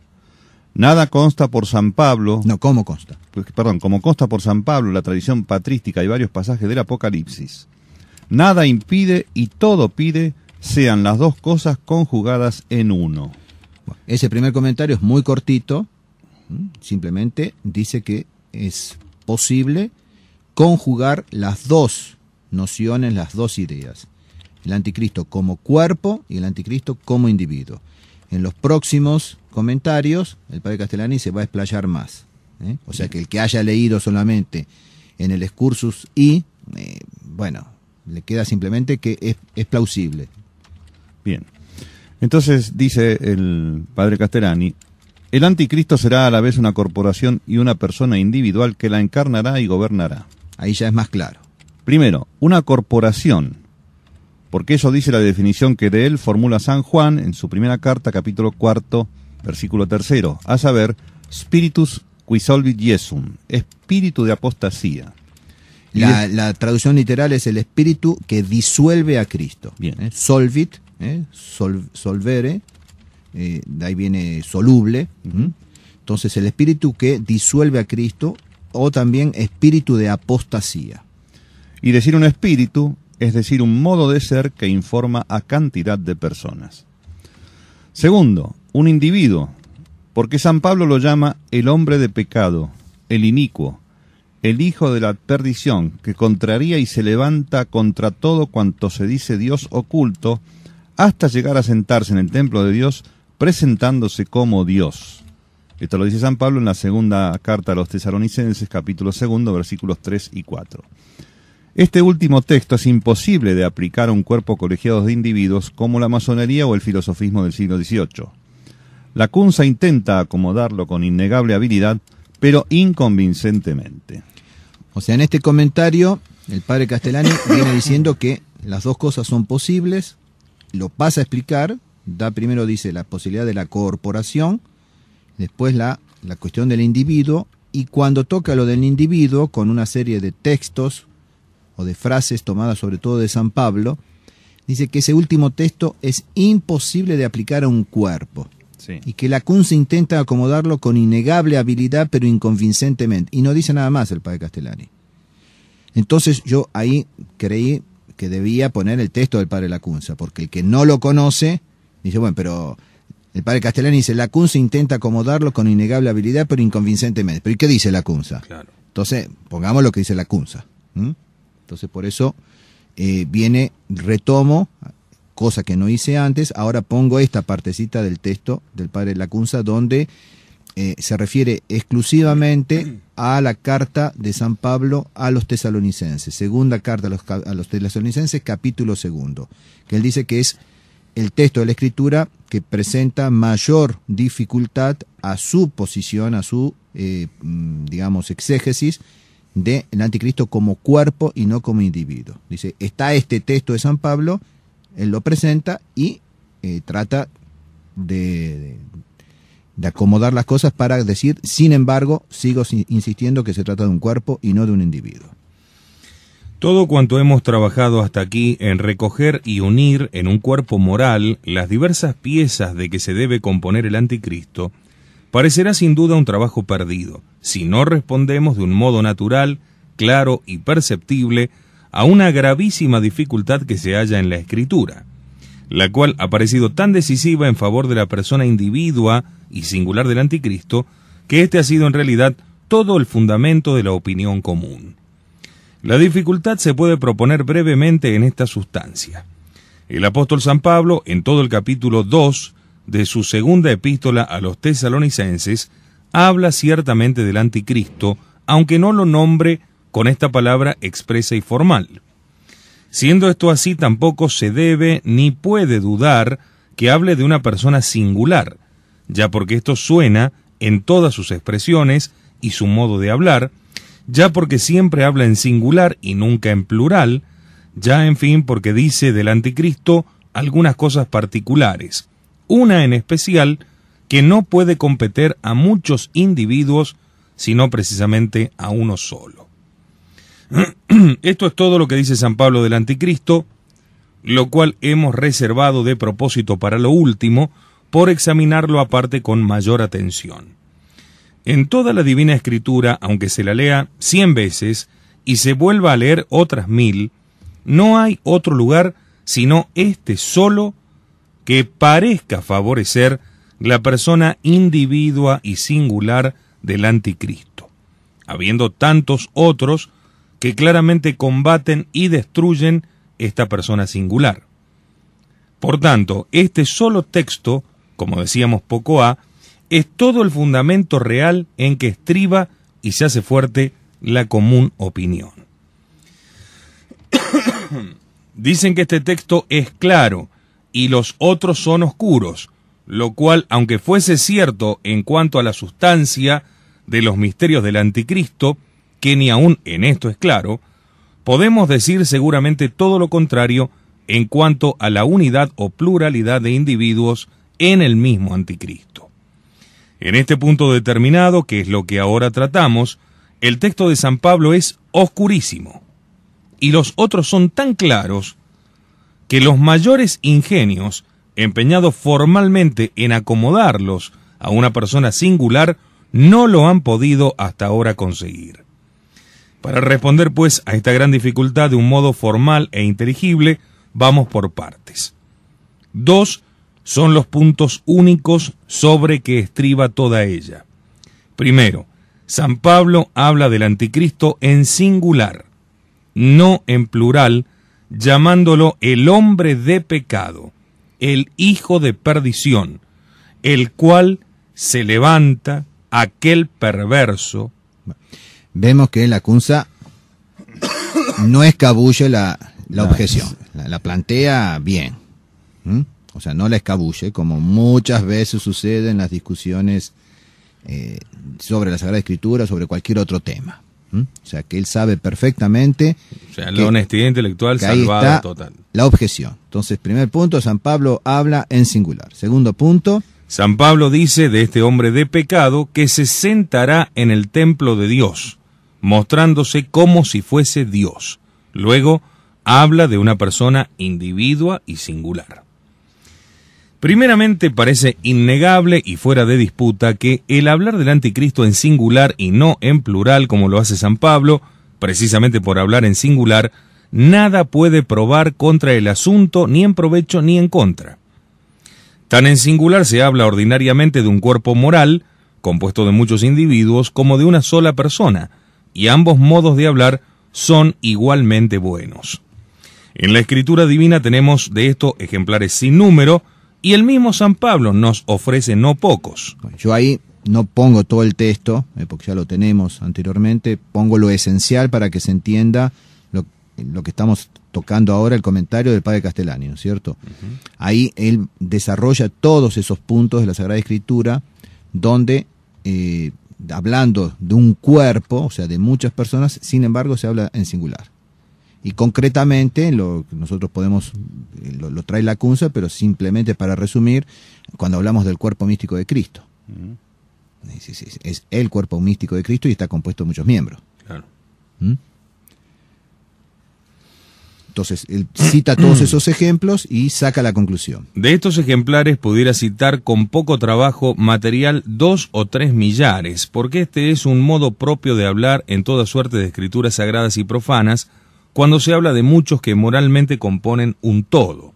Nada consta por San Pablo. No, ¿cómo consta? Pues, perdón, como consta por San Pablo la tradición patrística y varios pasajes del Apocalipsis. Nada impide y todo pide sean las dos cosas conjugadas en uno. ese primer comentario es muy cortito, ¿Mm? simplemente dice que es posible conjugar las dos nociones, las dos ideas el anticristo como cuerpo y el anticristo como individuo. En los próximos comentarios, el padre Castellani se va a explayar más. ¿eh? O sea que el que haya leído solamente en el excursus y, eh, bueno, le queda simplemente que es, es plausible. Bien. Entonces dice el padre Castellani, el anticristo será a la vez una corporación y una persona individual que la encarnará y gobernará. Ahí ya es más claro. Primero, una corporación porque eso dice la definición que de él formula San Juan en su primera carta, capítulo cuarto, versículo tercero, a saber, Spiritus solvit Jesum, espíritu de apostasía. La, traducción literal es el espíritu que disuelve a Cristo. Bien. ¿eh? Solvit, ¿eh? solvere, eh, de ahí viene soluble. Entonces, el espíritu que disuelve a Cristo o también espíritu de apostasía. Y decir un espíritu es decir, un modo de ser que informa a cantidad de personas. Segundo, un individuo, porque San Pablo lo llama el hombre de pecado, el inicuo, el hijo de la perdición, que contraría y se levanta contra todo cuanto se dice Dios oculto, hasta llegar a sentarse en el templo de Dios presentándose como Dios. Esto lo dice San Pablo en la segunda carta a los tesaronicenses, capítulo segundo, versículos 3 y 4. Este último texto es imposible de aplicar a un cuerpo colegiado de individuos como la masonería o el filosofismo del siglo XVIII. La Kunza intenta acomodarlo con innegable habilidad, pero inconvincentemente. O sea, en este comentario, el padre Castellani viene diciendo que las dos cosas son posibles, lo pasa a explicar, da primero dice la posibilidad de la corporación, después la, la cuestión del individuo, y cuando toca lo del individuo con una serie de textos o de frases tomadas sobre todo de San Pablo, dice que ese último texto es imposible de aplicar a un cuerpo. Y que la cunza intenta acomodarlo con innegable habilidad, pero inconvincentemente. Y no dice nada más el padre Castellani. Entonces yo ahí creí que debía poner el texto del padre Lacunza, porque el que no lo conoce, dice, bueno, pero el padre Castellani dice, Lacunza intenta acomodarlo con innegable habilidad, pero inconvincentemente. ¿Pero y qué dice Lacunza? Claro. Entonces, pongamos lo que dice Lacunza. Entonces por eso eh, viene, retomo, cosa que no hice antes, ahora pongo esta partecita del texto del padre Lacunza donde eh, se refiere exclusivamente a la carta de San Pablo a los tesalonicenses, segunda carta a los, tesalonicenses, capítulo segundo, que él dice que es el texto de la escritura que presenta mayor dificultad a su posición, a su, eh, mm, digamos, exégesis, del el anticristo como cuerpo y no como individuo. Dice, está este texto de San Pablo, él lo presenta y eh, trata de, de, acomodar las cosas para decir, sin embargo, sigo insistiendo que se trata de un cuerpo y no de un individuo. Todo cuanto hemos trabajado hasta aquí en recoger y unir en un cuerpo moral las diversas piezas de que se debe componer el anticristo, parecerá sin duda un trabajo perdido si no respondemos de un modo natural, claro y perceptible a una gravísima dificultad que se halla en la escritura, la cual ha parecido tan decisiva en favor de la persona individua y singular del anticristo, que éste ha sido en realidad todo el fundamento de la opinión común. La dificultad se puede proponer brevemente en esta sustancia. El apóstol San Pablo, en todo el capítulo 2 de su segunda epístola a los tesalonicenses, habla ciertamente del anticristo, aunque no lo nombre con esta palabra expresa y formal. Siendo esto así, tampoco se debe ni puede dudar que hable de una persona singular, ya porque esto suena en todas sus expresiones y su modo de hablar, ya porque siempre habla en singular y nunca en plural, ya en fin porque dice del anticristo algunas cosas particulares una en especial que no puede competir a muchos individuos, sino precisamente a uno solo. Esto es todo lo que dice San Pablo del Anticristo, lo cual hemos reservado de propósito para lo último, por examinarlo aparte con mayor atención. En toda la Divina Escritura, aunque se la lea cien veces y se vuelva a leer otras mil, no hay otro lugar sino este solo que parezca favorecer la persona individua y singular del anticristo, habiendo tantos otros que claramente combaten y destruyen esta persona singular. Por tanto, este solo texto, como decíamos poco a, es todo el fundamento real en que estriba y se hace fuerte la común opinión. Dicen que este texto es claro y los otros son oscuros, lo cual, aunque fuese cierto en cuanto a la sustancia de los misterios del anticristo, que ni aún en esto es claro, podemos decir seguramente todo lo contrario en cuanto a la unidad o pluralidad de individuos en el mismo anticristo. En este punto determinado, que es lo que ahora tratamos, el texto de San Pablo es oscurísimo, y los otros son tan claros que los mayores ingenios, empeñados formalmente en acomodarlos a una persona singular, no lo han podido hasta ahora conseguir. Para responder, pues, a esta gran dificultad de un modo formal e inteligible, vamos por partes. Dos son los puntos únicos sobre que estriba toda ella. Primero, San Pablo habla del anticristo en singular, no en plural, llamándolo el hombre de pecado, el hijo de perdición, el cual se levanta aquel perverso. Vemos que la Cunza no escabulle la, objeción, la, plantea bien. O sea, no la escabulle, como muchas veces sucede en las discusiones eh, sobre la Sagrada Escritura, sobre cualquier otro tema. O sea, que él sabe perfectamente. la intelectual salvada total. La objeción. Entonces, primer punto, San Pablo habla en singular. Segundo punto. San Pablo dice de este hombre de pecado que se sentará en el templo de Dios, mostrándose como si fuese Dios. Luego habla de una persona individua y singular. Primeramente, parece innegable y fuera de disputa que el hablar del anticristo en singular y no en plural, como lo hace San Pablo, precisamente por hablar en singular, nada puede probar contra el asunto ni en provecho ni en contra. Tan en singular se habla ordinariamente de un cuerpo moral, compuesto de muchos individuos, como de una sola persona, y ambos modos de hablar son igualmente buenos. En la escritura divina tenemos de esto ejemplares sin número, y el mismo San Pablo nos ofrece no pocos. Yo ahí no pongo todo el texto, eh, porque ya lo tenemos anteriormente, pongo lo esencial para que se entienda lo, que estamos tocando ahora, el comentario del padre Castellani, ¿no es cierto? Ahí él desarrolla todos esos puntos de la Sagrada Escritura, donde, eh, hablando de un cuerpo, o sea, de muchas personas, sin embargo, se habla en singular. Y concretamente, lo, nosotros podemos, eh, lo, trae la Cunza pero simplemente para resumir, cuando hablamos del cuerpo místico de Cristo. es, el cuerpo místico de Cristo y está compuesto de muchos miembros. Claro. ¿Mm? Entonces, él cita todos esos ejemplos y saca la conclusión. De estos ejemplares pudiera citar con poco trabajo material dos o tres millares, porque este es un modo propio de hablar en toda suerte de escrituras sagradas y profanas, cuando se habla de muchos que moralmente componen un todo.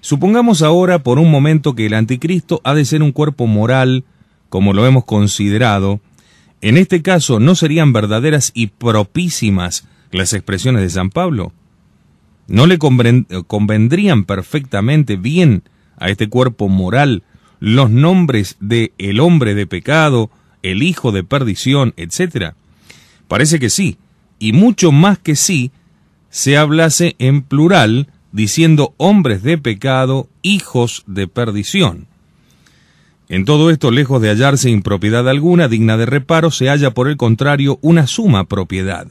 Supongamos ahora por un momento que el anticristo ha de ser un cuerpo moral, como lo hemos considerado, en este caso no serían verdaderas y propísimas las expresiones de San Pablo. ¿No le eh, convendrían perfectamente bien a este cuerpo moral los nombres de el hombre de pecado, el hijo de perdición, etcétera? Parece que sí, y mucho más que sí, se hablase en plural, diciendo hombres de pecado, hijos de perdición. En todo esto, lejos de hallarse impropiedad alguna digna de reparo, se halla por el contrario una suma propiedad.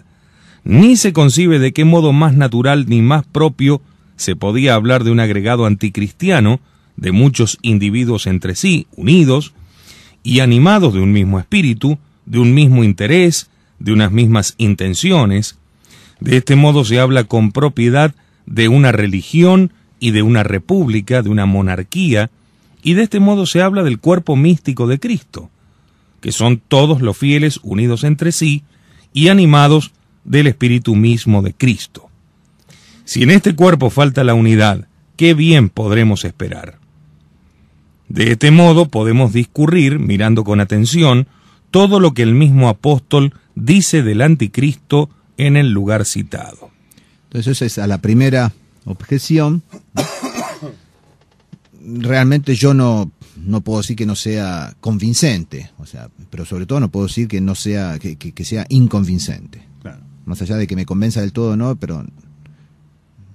Ni se concibe de qué modo más natural ni más propio se podía hablar de un agregado anticristiano, de muchos individuos entre sí, unidos, y animados de un mismo espíritu, de un mismo interés, de unas mismas intenciones. De este modo se habla con propiedad de una religión y de una república, de una monarquía, y de este modo se habla del cuerpo místico de Cristo, que son todos los fieles unidos entre sí y animados del espíritu mismo de Cristo. Si en este cuerpo falta la unidad, qué bien podremos esperar. De este modo podemos discurrir, mirando con atención, todo lo que el mismo apóstol dice del anticristo en el lugar citado. Entonces esa es a la primera objeción. Realmente yo no, no puedo decir que no sea convincente, o sea, pero sobre todo no puedo decir que no sea, que, sea inconvincente. Claro. Más allá de que me convenza del todo no, pero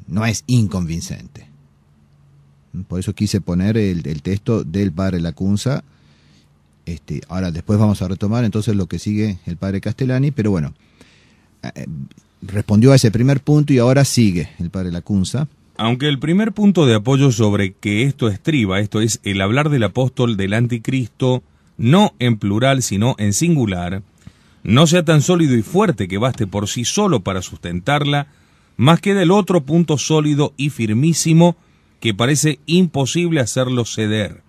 no es inconvincente. Por eso quise poner el, el texto del padre Lacunza este, ahora después vamos a retomar entonces lo que sigue el padre Castellani, pero bueno, eh, respondió a ese primer punto y ahora sigue el padre Lacunza. Aunque el primer punto de apoyo sobre que esto estriba, esto es el hablar del apóstol del anticristo, no en plural sino en singular, no sea tan sólido y fuerte que baste por sí solo para sustentarla, más que del otro punto sólido y firmísimo que parece imposible hacerlo ceder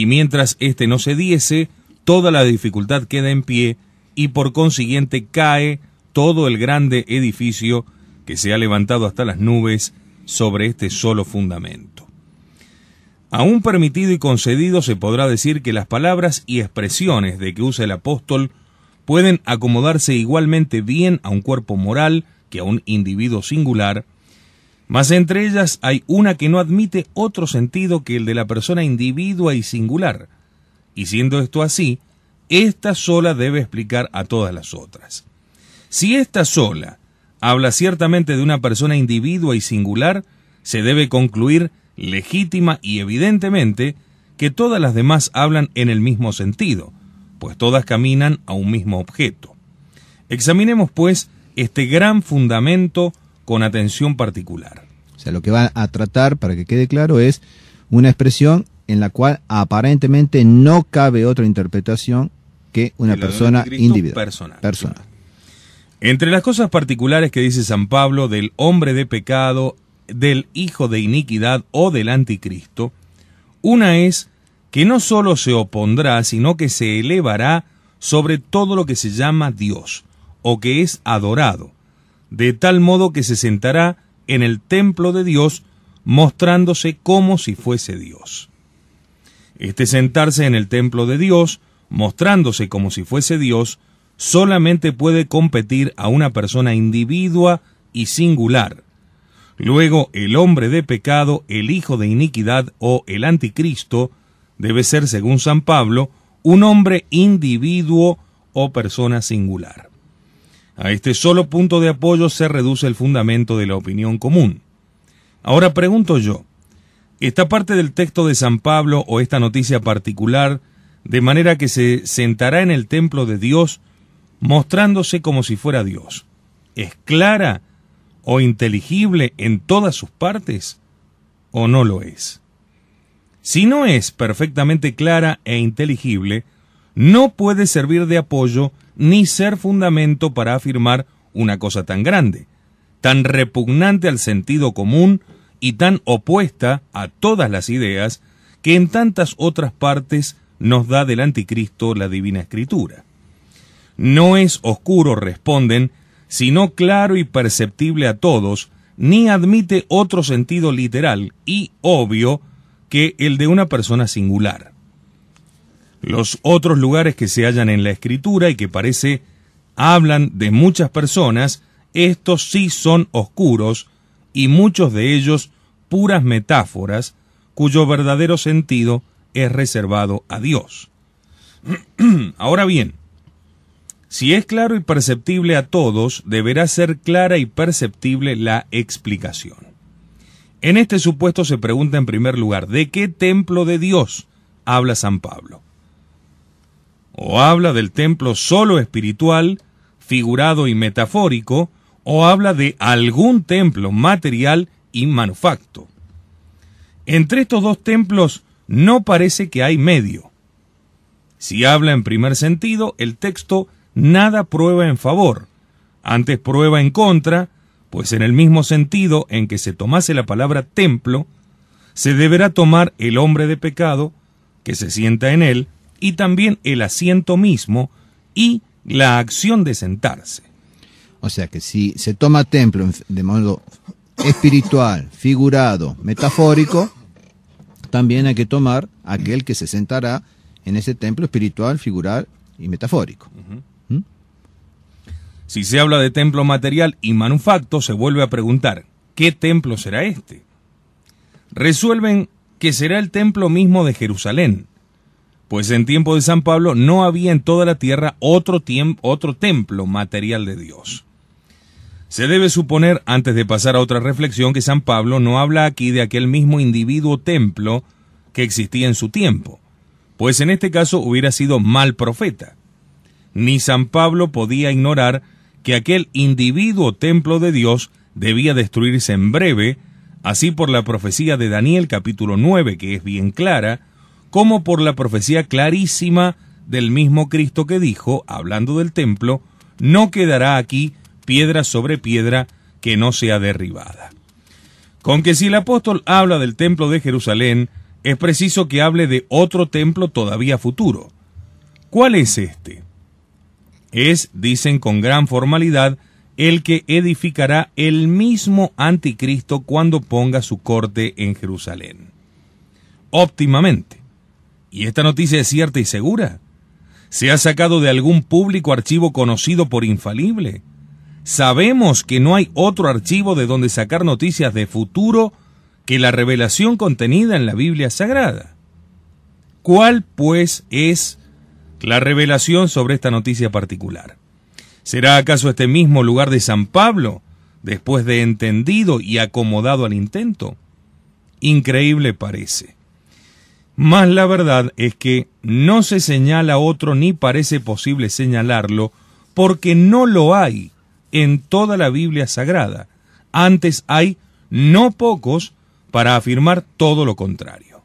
y mientras éste no se diese, toda la dificultad queda en pie y por consiguiente cae todo el grande edificio que se ha levantado hasta las nubes sobre este solo fundamento. Aún permitido y concedido se podrá decir que las palabras y expresiones de que usa el apóstol pueden acomodarse igualmente bien a un cuerpo moral que a un individuo singular, mas entre ellas hay una que no admite otro sentido que el de la persona individua y singular. Y siendo esto así, esta sola debe explicar a todas las otras. Si esta sola habla ciertamente de una persona individua y singular, se debe concluir legítima y evidentemente que todas las demás hablan en el mismo sentido, pues todas caminan a un mismo objeto. Examinemos, pues, este gran fundamento con atención particular. O sea, lo que va a tratar, para que quede claro, es una expresión en la cual aparentemente no cabe otra interpretación que una persona individual. Personal. personal. Entre las cosas particulares que dice San Pablo del hombre de pecado, del hijo de iniquidad o del anticristo, una es que no solo se opondrá, sino que se elevará sobre todo lo que se llama Dios, o que es adorado, de tal modo que se sentará en el templo de Dios, mostrándose como si fuese Dios. Este sentarse en el templo de Dios, mostrándose como si fuese Dios, solamente puede competir a una persona individua y singular. Luego, el hombre de pecado, el hijo de iniquidad o el anticristo, debe ser, según San Pablo, un hombre individuo o persona singular. A este solo punto de apoyo se reduce el fundamento de la opinión común. Ahora pregunto yo, ¿esta parte del texto de San Pablo o esta noticia particular, de manera que se sentará en el templo de Dios, mostrándose como si fuera Dios, es clara o inteligible en todas sus partes o no lo es? Si no es perfectamente clara e inteligible, no puede servir de apoyo ni ser fundamento para afirmar una cosa tan grande, tan repugnante al sentido común y tan opuesta a todas las ideas que en tantas otras partes nos da del anticristo la divina escritura. No es oscuro, responden, sino claro y perceptible a todos, ni admite otro sentido literal y obvio que el de una persona singular los otros lugares que se hallan en la escritura y que parece hablan de muchas personas, estos sí son oscuros y muchos de ellos puras metáforas cuyo verdadero sentido es reservado a Dios. Ahora bien, si es claro y perceptible a todos, deberá ser clara y perceptible la explicación. En este supuesto se pregunta en primer lugar, ¿de qué templo de Dios habla San Pablo? o habla del templo solo espiritual, figurado y metafórico, o habla de algún templo material y manufacto. Entre estos dos templos no parece que hay medio. Si habla en primer sentido, el texto nada prueba en favor, antes prueba en contra, pues en el mismo sentido en que se tomase la palabra templo, se deberá tomar el hombre de pecado, que se sienta en él, y también el asiento mismo y la acción de sentarse. O sea que si se toma templo de modo espiritual, figurado, metafórico, también hay que tomar aquel que se sentará en ese templo espiritual, figural y metafórico. ¿Mm? Si se habla de templo material y manufacto, se vuelve a preguntar, ¿qué templo será este? Resuelven que será el templo mismo de Jerusalén, pues en tiempo de San Pablo no había en toda la tierra otro, otro templo material de Dios. Se debe suponer, antes de pasar a otra reflexión, que San Pablo no habla aquí de aquel mismo individuo templo que existía en su tiempo, pues en este caso hubiera sido mal profeta. Ni San Pablo podía ignorar que aquel individuo templo de Dios debía destruirse en breve, así por la profecía de Daniel capítulo 9, que es bien clara, como por la profecía clarísima del mismo Cristo que dijo, hablando del templo, no quedará aquí piedra sobre piedra que no sea derribada. Con que si el apóstol habla del templo de Jerusalén, es preciso que hable de otro templo todavía futuro. ¿Cuál es este? Es, dicen con gran formalidad, el que edificará el mismo anticristo cuando ponga su corte en Jerusalén. Óptimamente y esta noticia es cierta y segura, se ha sacado de algún público archivo conocido por infalible. Sabemos que no hay otro archivo de donde sacar noticias de futuro que la revelación contenida en la Biblia Sagrada. ¿Cuál, pues, es la revelación sobre esta noticia particular? ¿Será acaso este mismo lugar de San Pablo, después de entendido y acomodado al intento? Increíble parece. Mas la verdad es que no se señala otro ni parece posible señalarlo, porque no lo hay en toda la Biblia sagrada. Antes hay no pocos para afirmar todo lo contrario.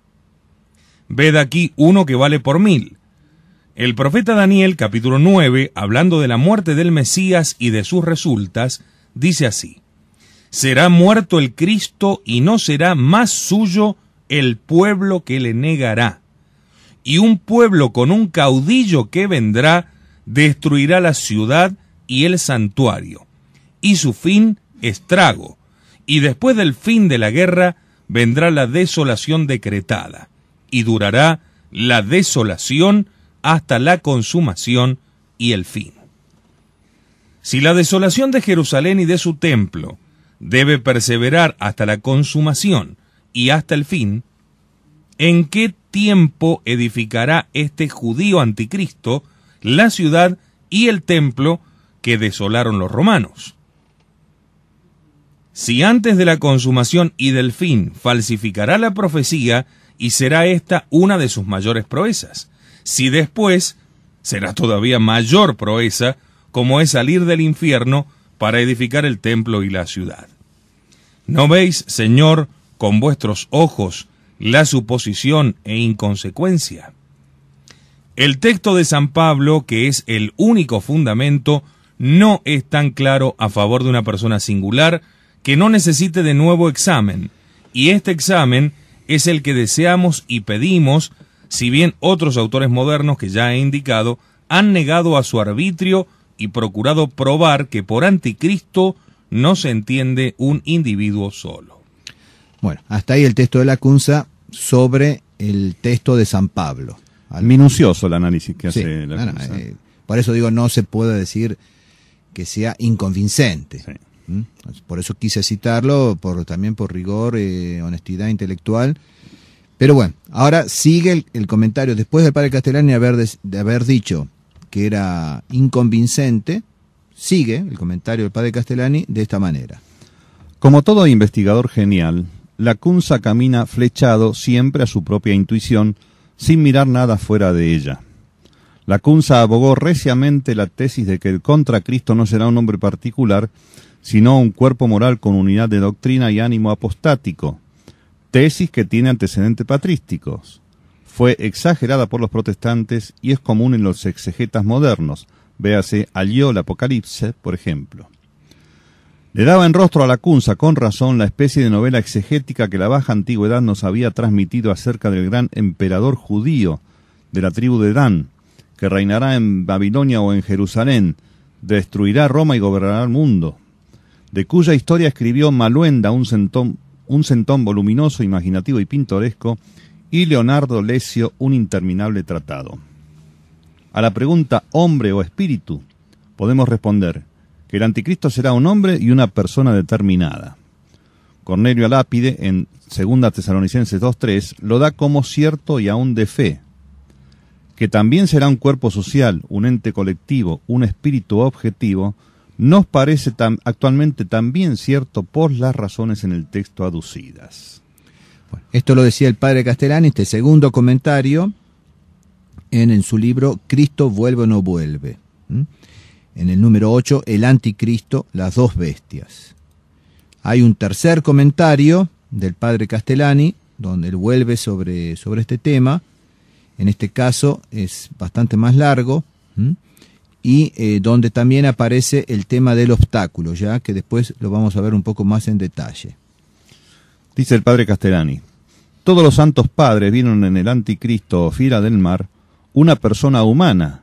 Ved aquí uno que vale por mil. El profeta Daniel, capítulo 9, hablando de la muerte del Mesías y de sus resultas, dice así, Será muerto el Cristo y no será más suyo el pueblo que le negará. Y un pueblo con un caudillo que vendrá destruirá la ciudad y el santuario. Y su fin, estrago. Y después del fin de la guerra vendrá la desolación decretada. Y durará la desolación hasta la consumación y el fin. Si la desolación de Jerusalén y de su templo debe perseverar hasta la consumación, y hasta el fin, en qué tiempo edificará este judío anticristo la ciudad y el templo que desolaron los romanos. Si antes de la consumación y del fin falsificará la profecía, y será esta una de sus mayores proezas. Si después, será todavía mayor proeza, como es salir del infierno para edificar el templo y la ciudad. ¿No veis, Señor, con vuestros ojos la suposición e inconsecuencia. El texto de San Pablo, que es el único fundamento, no es tan claro a favor de una persona singular que no necesite de nuevo examen, y este examen es el que deseamos y pedimos, si bien otros autores modernos que ya he indicado han negado a su arbitrio y procurado probar que por anticristo no se entiende un individuo solo. Bueno, hasta ahí el texto de la Cunza sobre el texto de San Pablo. Minucioso el análisis que hace la Cunza. Eh, por eso digo, no se puede decir que sea inconvincente. ¿Mm? Por eso quise citarlo, por, también por rigor, eh, honestidad intelectual. Pero bueno, ahora sigue el, comentario. Después del padre Castellani haber de, de haber dicho que era inconvincente, sigue el comentario del padre Castellani de esta manera. Como todo investigador genial, la Cunza camina flechado siempre a su propia intuición, sin mirar nada fuera de ella. La Cunza abogó reciamente la tesis de que el contracristo no será un hombre particular, sino un cuerpo moral con unidad de doctrina y ánimo apostático, tesis que tiene antecedentes patrísticos. Fue exagerada por los protestantes y es común en los exegetas modernos, véase Alió el Apocalipse, por ejemplo. Le daba en rostro a la cunza, con razón, la especie de novela exegética que la baja antigüedad nos había transmitido acerca del gran emperador judío de la tribu de Dan, que reinará en Babilonia o en Jerusalén, destruirá Roma y gobernará el mundo, de cuya historia escribió Maluenda, un centón, voluminoso, imaginativo y pintoresco, y Leonardo Lesio, un interminable tratado. A la pregunta hombre o espíritu, podemos responder, que el anticristo será un hombre y una persona determinada. Cornelio Lápide, en 2 Tesalonicenses 2.3, lo da como cierto y aún de fe, que también será un cuerpo social, un ente colectivo, un espíritu objetivo, nos parece actualmente también cierto por las razones en el texto aducidas. esto lo decía el padre Castellani, este segundo comentario en, en su libro Cristo vuelve o no vuelve en el número 8, El Anticristo, las dos bestias. Hay un tercer comentario del padre Castellani, donde él vuelve sobre, sobre este tema. En este caso es bastante más largo. Y eh, donde también aparece el tema del obstáculo, ya que después lo vamos a ver un poco más en detalle. Dice el padre Castellani, todos los santos padres vieron en el anticristo Fira del Mar una persona humana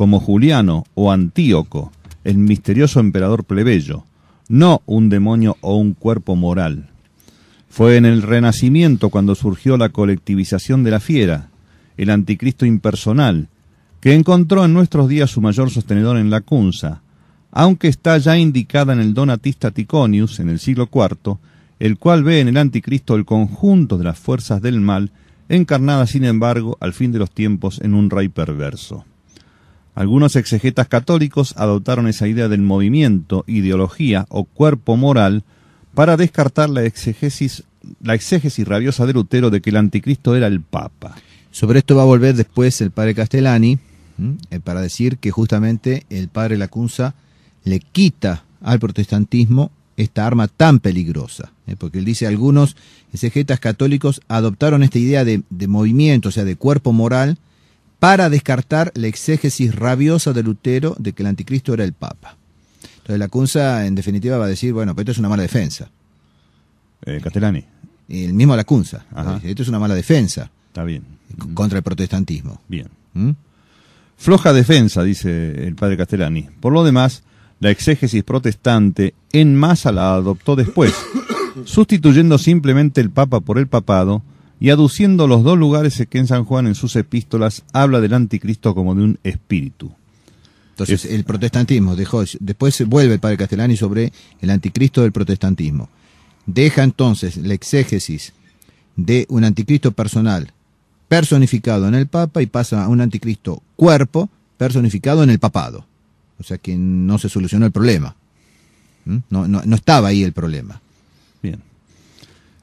como Juliano o Antíoco, el misterioso emperador plebeyo, no un demonio o un cuerpo moral. Fue en el Renacimiento cuando surgió la colectivización de la fiera, el anticristo impersonal, que encontró en nuestros días su mayor sostenedor en la Cunza, aunque está ya indicada en el Donatista Ticonius en el siglo IV, el cual ve en el anticristo el conjunto de las fuerzas del mal, encarnada, sin embargo al fin de los tiempos en un rey perverso. Algunos exegetas católicos adoptaron esa idea del movimiento, ideología o cuerpo moral para descartar la exégesis, la exégesis rabiosa de Lutero de que el anticristo era el Papa. Sobre esto va a volver después el padre Castellani eh, para decir que justamente el padre Lacunza le quita al protestantismo esta arma tan peligrosa. ¿eh? Porque él dice, algunos exegetas católicos adoptaron esta idea de movimiento, o sea, de cuerpo moral, para descartar la exégesis rabiosa de Lutero de que el anticristo era el Papa. Entonces la cunza, en definitiva va a decir, bueno, pero esto es una mala defensa. Eh, Castellani. El mismo Lacunza esto es una mala defensa. Está bien. Contra el protestantismo. Bien. ¿Mm? Floja defensa, dice el padre Castellani. Por lo demás, la exégesis protestante en masa la adoptó después, sustituyendo simplemente el Papa por el papado y aduciendo los dos lugares que en San Juan en sus epístolas habla del anticristo como de un espíritu. Entonces el protestantismo dejó, después vuelve el padre Castellani sobre el anticristo del protestantismo. Deja entonces la exégesis de un anticristo personal personificado en el Papa y pasa a un anticristo cuerpo personificado en el papado. O sea que no se solucionó el problema. ¿Mm? No, no estaba ahí el problema.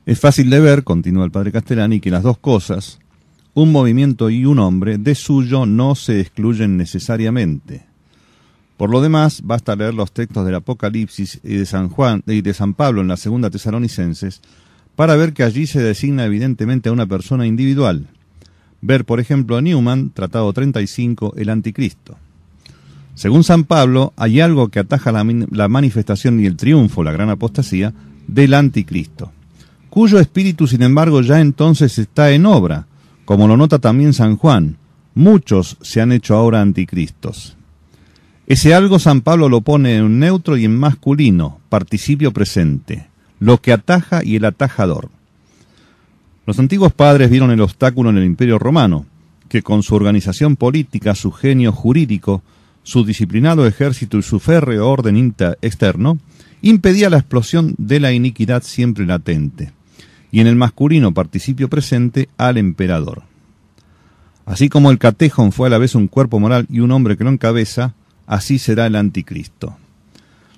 Es fácil de ver, continúa el padre Castellani, que las dos cosas, un movimiento y un hombre, de suyo no se excluyen necesariamente. Por lo demás, basta leer los textos del Apocalipsis y de San Juan y de San Pablo en la segunda Tesalonicenses para ver que allí se designa evidentemente a una persona individual. Ver, por ejemplo, a Newman, Tratado 35, El Anticristo. Según San Pablo, hay algo que ataja la manifestación y el triunfo, la gran apostasía, del anticristo cuyo espíritu sin embargo ya entonces está en obra, como lo nota también San Juan, muchos se han hecho ahora anticristos. Ese algo San Pablo lo pone en neutro y en masculino, participio presente, lo que ataja y el atajador. Los antiguos padres vieron el obstáculo en el imperio romano, que con su organización política, su genio jurídico, su disciplinado ejército y su férreo orden externo, impedía la explosión de la iniquidad siempre latente y en el masculino participio presente al emperador. Así como el catejón fue a la vez un cuerpo moral y un hombre que lo encabeza, así será el anticristo.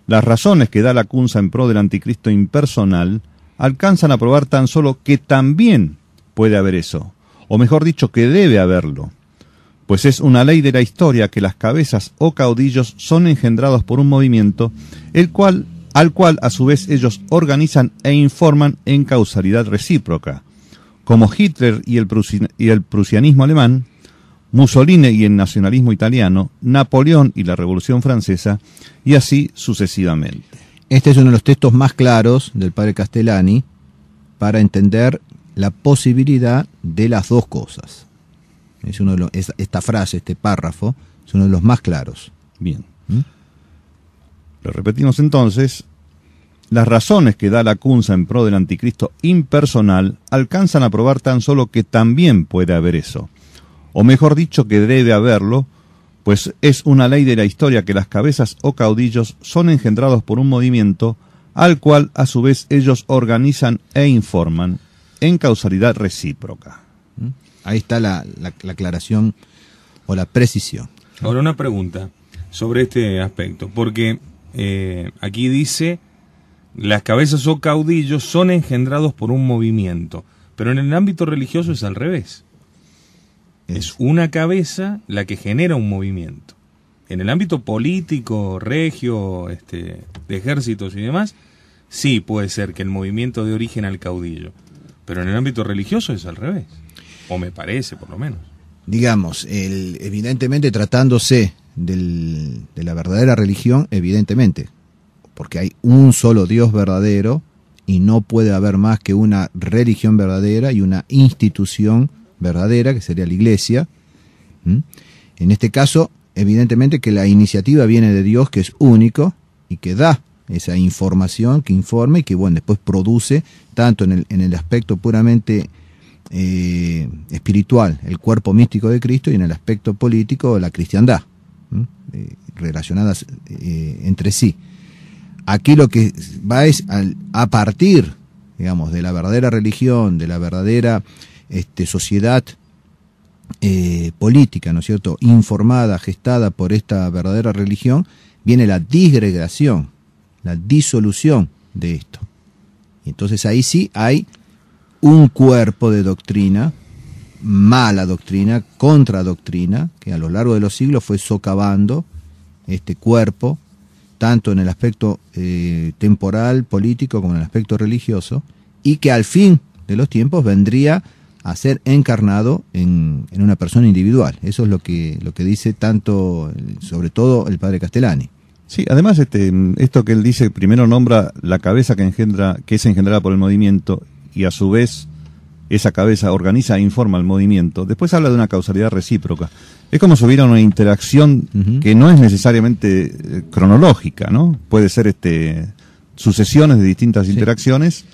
Las razones que da la Cunza en pro del anticristo impersonal alcanzan a probar tan solo que también puede haber eso, o mejor dicho, que debe haberlo, pues es una ley de la historia que las cabezas o caudillos son engendrados por un movimiento, el cual al cual a su vez ellos organizan e informan en causalidad recíproca. Como Hitler y el, prusianismo alemán, Mussolini y el nacionalismo italiano, Napoleón y la Revolución Francesa, y así sucesivamente. Este es uno de los textos más claros del padre Castellani para entender la posibilidad de las dos cosas. Es uno esta frase, este párrafo, es uno de los más claros. Bien. ¿Mm? Lo repetimos entonces, las razones que da la Cunza en pro del anticristo impersonal alcanzan a probar tan solo que también puede haber eso. O mejor dicho, que debe haberlo, pues es una ley de la historia que las cabezas o caudillos son engendrados por un movimiento al cual a su vez ellos organizan e informan en causalidad recíproca. ¿Mm? Ahí está la, aclaración o la precisión. Ahora una pregunta sobre este aspecto, porque eh, aquí dice las cabezas o caudillos son engendrados por un movimiento, pero en el ámbito religioso es al revés. Es una cabeza la que genera un movimiento. En el ámbito político, regio, este, de ejércitos y demás, sí puede ser que el movimiento dé origen al caudillo, pero en el ámbito religioso es al revés, o me parece por lo menos. Digamos, el, evidentemente tratándose de la verdadera religión, evidentemente, porque hay un solo Dios verdadero y no puede haber más que una religión verdadera y una institución verdadera, que sería la iglesia. En este caso, evidentemente que la iniciativa viene de Dios, que es único y que da esa información, que informa y que bueno, después produce, tanto en el, aspecto puramente eh, espiritual, el cuerpo místico de Cristo, y en el aspecto político, la cristiandad, eh, relacionadas eh, entre sí. Aquí lo que va es a partir, digamos, de la verdadera religión, de la verdadera este, sociedad eh, política, ¿no es cierto?, informada, gestada por esta verdadera religión, viene la disgregación, la disolución de esto. entonces ahí sí hay un cuerpo de doctrina, mala doctrina, contradoctrina, que a lo largo de los siglos fue socavando este cuerpo, tanto en el aspecto eh, temporal, político, como en el aspecto religioso, y que al fin de los tiempos vendría a ser encarnado en, una persona individual. Eso es lo que, lo que dice tanto, eh, sobre todo, el padre Castellani. Sí, además este, esto que él dice, primero nombra la cabeza que engendra, que es engendrada por el movimiento, y a su vez esa cabeza organiza e informa el movimiento, después habla de una causalidad recíproca. Es como si hubiera una interacción que no es necesariamente eh, cronológica, ¿no? Puede ser este sucesiones de distintas interacciones.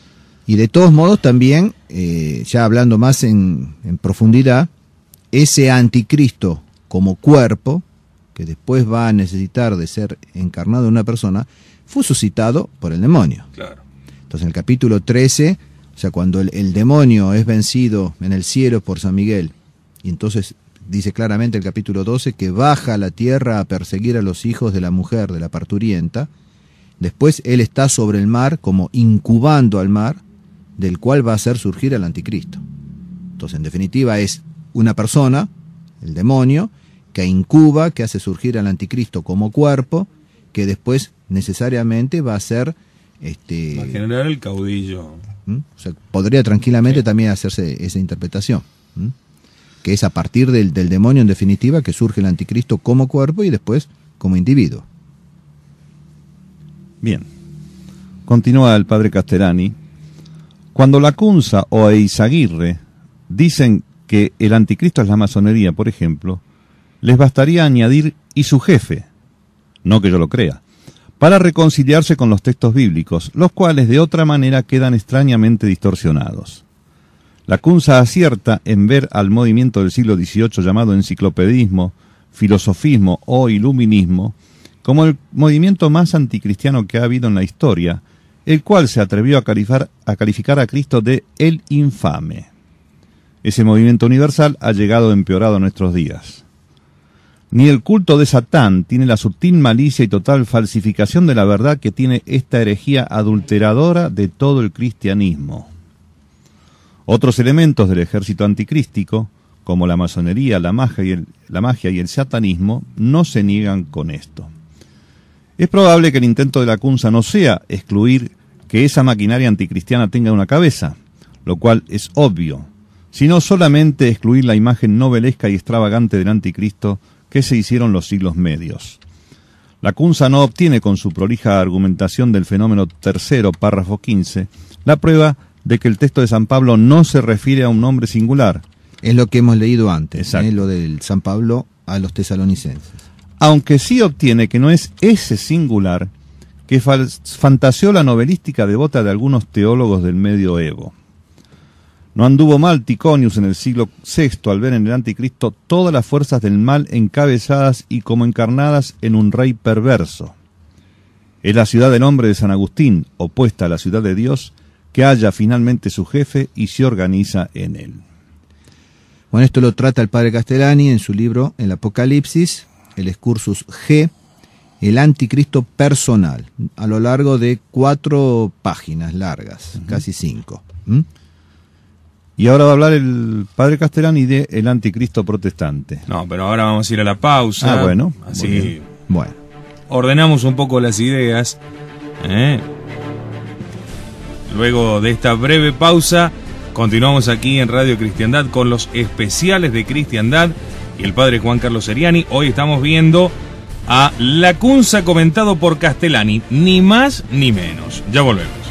Y de todos modos también, eh, ya hablando más en, en profundidad, ese anticristo como cuerpo, que después va a necesitar de ser encarnado en una persona, fue suscitado por el demonio. Claro. Entonces en el capítulo 13 o sea, cuando el, demonio es vencido en el cielo por San Miguel, y entonces dice claramente el capítulo 12 que baja a la tierra a perseguir a los hijos de la mujer, de la parturienta, después él está sobre el mar como incubando al mar, del cual va a hacer surgir al anticristo. Entonces, en definitiva, es una persona, el demonio, que incuba, que hace surgir al anticristo como cuerpo, que después necesariamente va a ser... Este, va generar el caudillo o sea, podría tranquilamente también hacerse esa interpretación. Que es a partir del, demonio, en definitiva, que surge el anticristo como cuerpo y después como individuo. Bien. Continúa el padre Castellani. Cuando la Lacunza o Eizaguirre dicen que el anticristo es la masonería, por ejemplo, les bastaría añadir y su jefe. No que yo lo crea, para reconciliarse con los textos bíblicos, los cuales de otra manera quedan extrañamente distorsionados. La Kunza acierta en ver al movimiento del siglo XVIII llamado enciclopedismo, filosofismo o iluminismo como el movimiento más anticristiano que ha habido en la historia, el cual se atrevió a, a calificar a Cristo de el infame. Ese movimiento universal ha llegado empeorado a nuestros días ni el culto de Satán tiene la sutil malicia y total falsificación de la verdad que tiene esta herejía adulteradora de todo el cristianismo. Otros elementos del ejército anticrístico, como la masonería, la magia y el, la magia y el satanismo, no se niegan con esto. Es probable que el intento de la Cunza no sea excluir que esa maquinaria anticristiana tenga una cabeza, lo cual es obvio, sino solamente excluir la imagen novelesca y extravagante del anticristo que se hicieron los siglos medios. La Cunza no obtiene con su prolija argumentación del fenómeno tercero, párrafo 15, la prueba de que el texto de San Pablo no se refiere a un nombre singular. Es lo que hemos leído antes, en ¿eh? lo del San Pablo a los tesalonicenses. Aunque sí obtiene que no es ese singular que fantaseó la novelística devota de algunos teólogos del medioevo. No anduvo mal Ticonius en el siglo VI al ver en el anticristo todas las fuerzas del mal encabezadas y como encarnadas en un rey perverso. Es la ciudad del nombre de San Agustín, opuesta a la ciudad de Dios, que halla finalmente su jefe y se organiza en él. Bueno, esto lo trata el padre Castellani en su libro El Apocalipsis, el excursus G, el anticristo personal, a lo largo de cuatro páginas largas, casi cinco. Y ahora va a hablar el padre Castellani de El Anticristo Protestante. No, pero ahora vamos a ir a la pausa. Ah, bueno. Así. Bueno. Ordenamos un poco las ideas. ¿eh? Luego de esta breve pausa, continuamos aquí en Radio Cristiandad con los especiales de Cristiandad y el padre Juan Carlos Seriani. Hoy estamos viendo a Lacunza comentado por Castellani, ni más ni menos. Ya volvemos.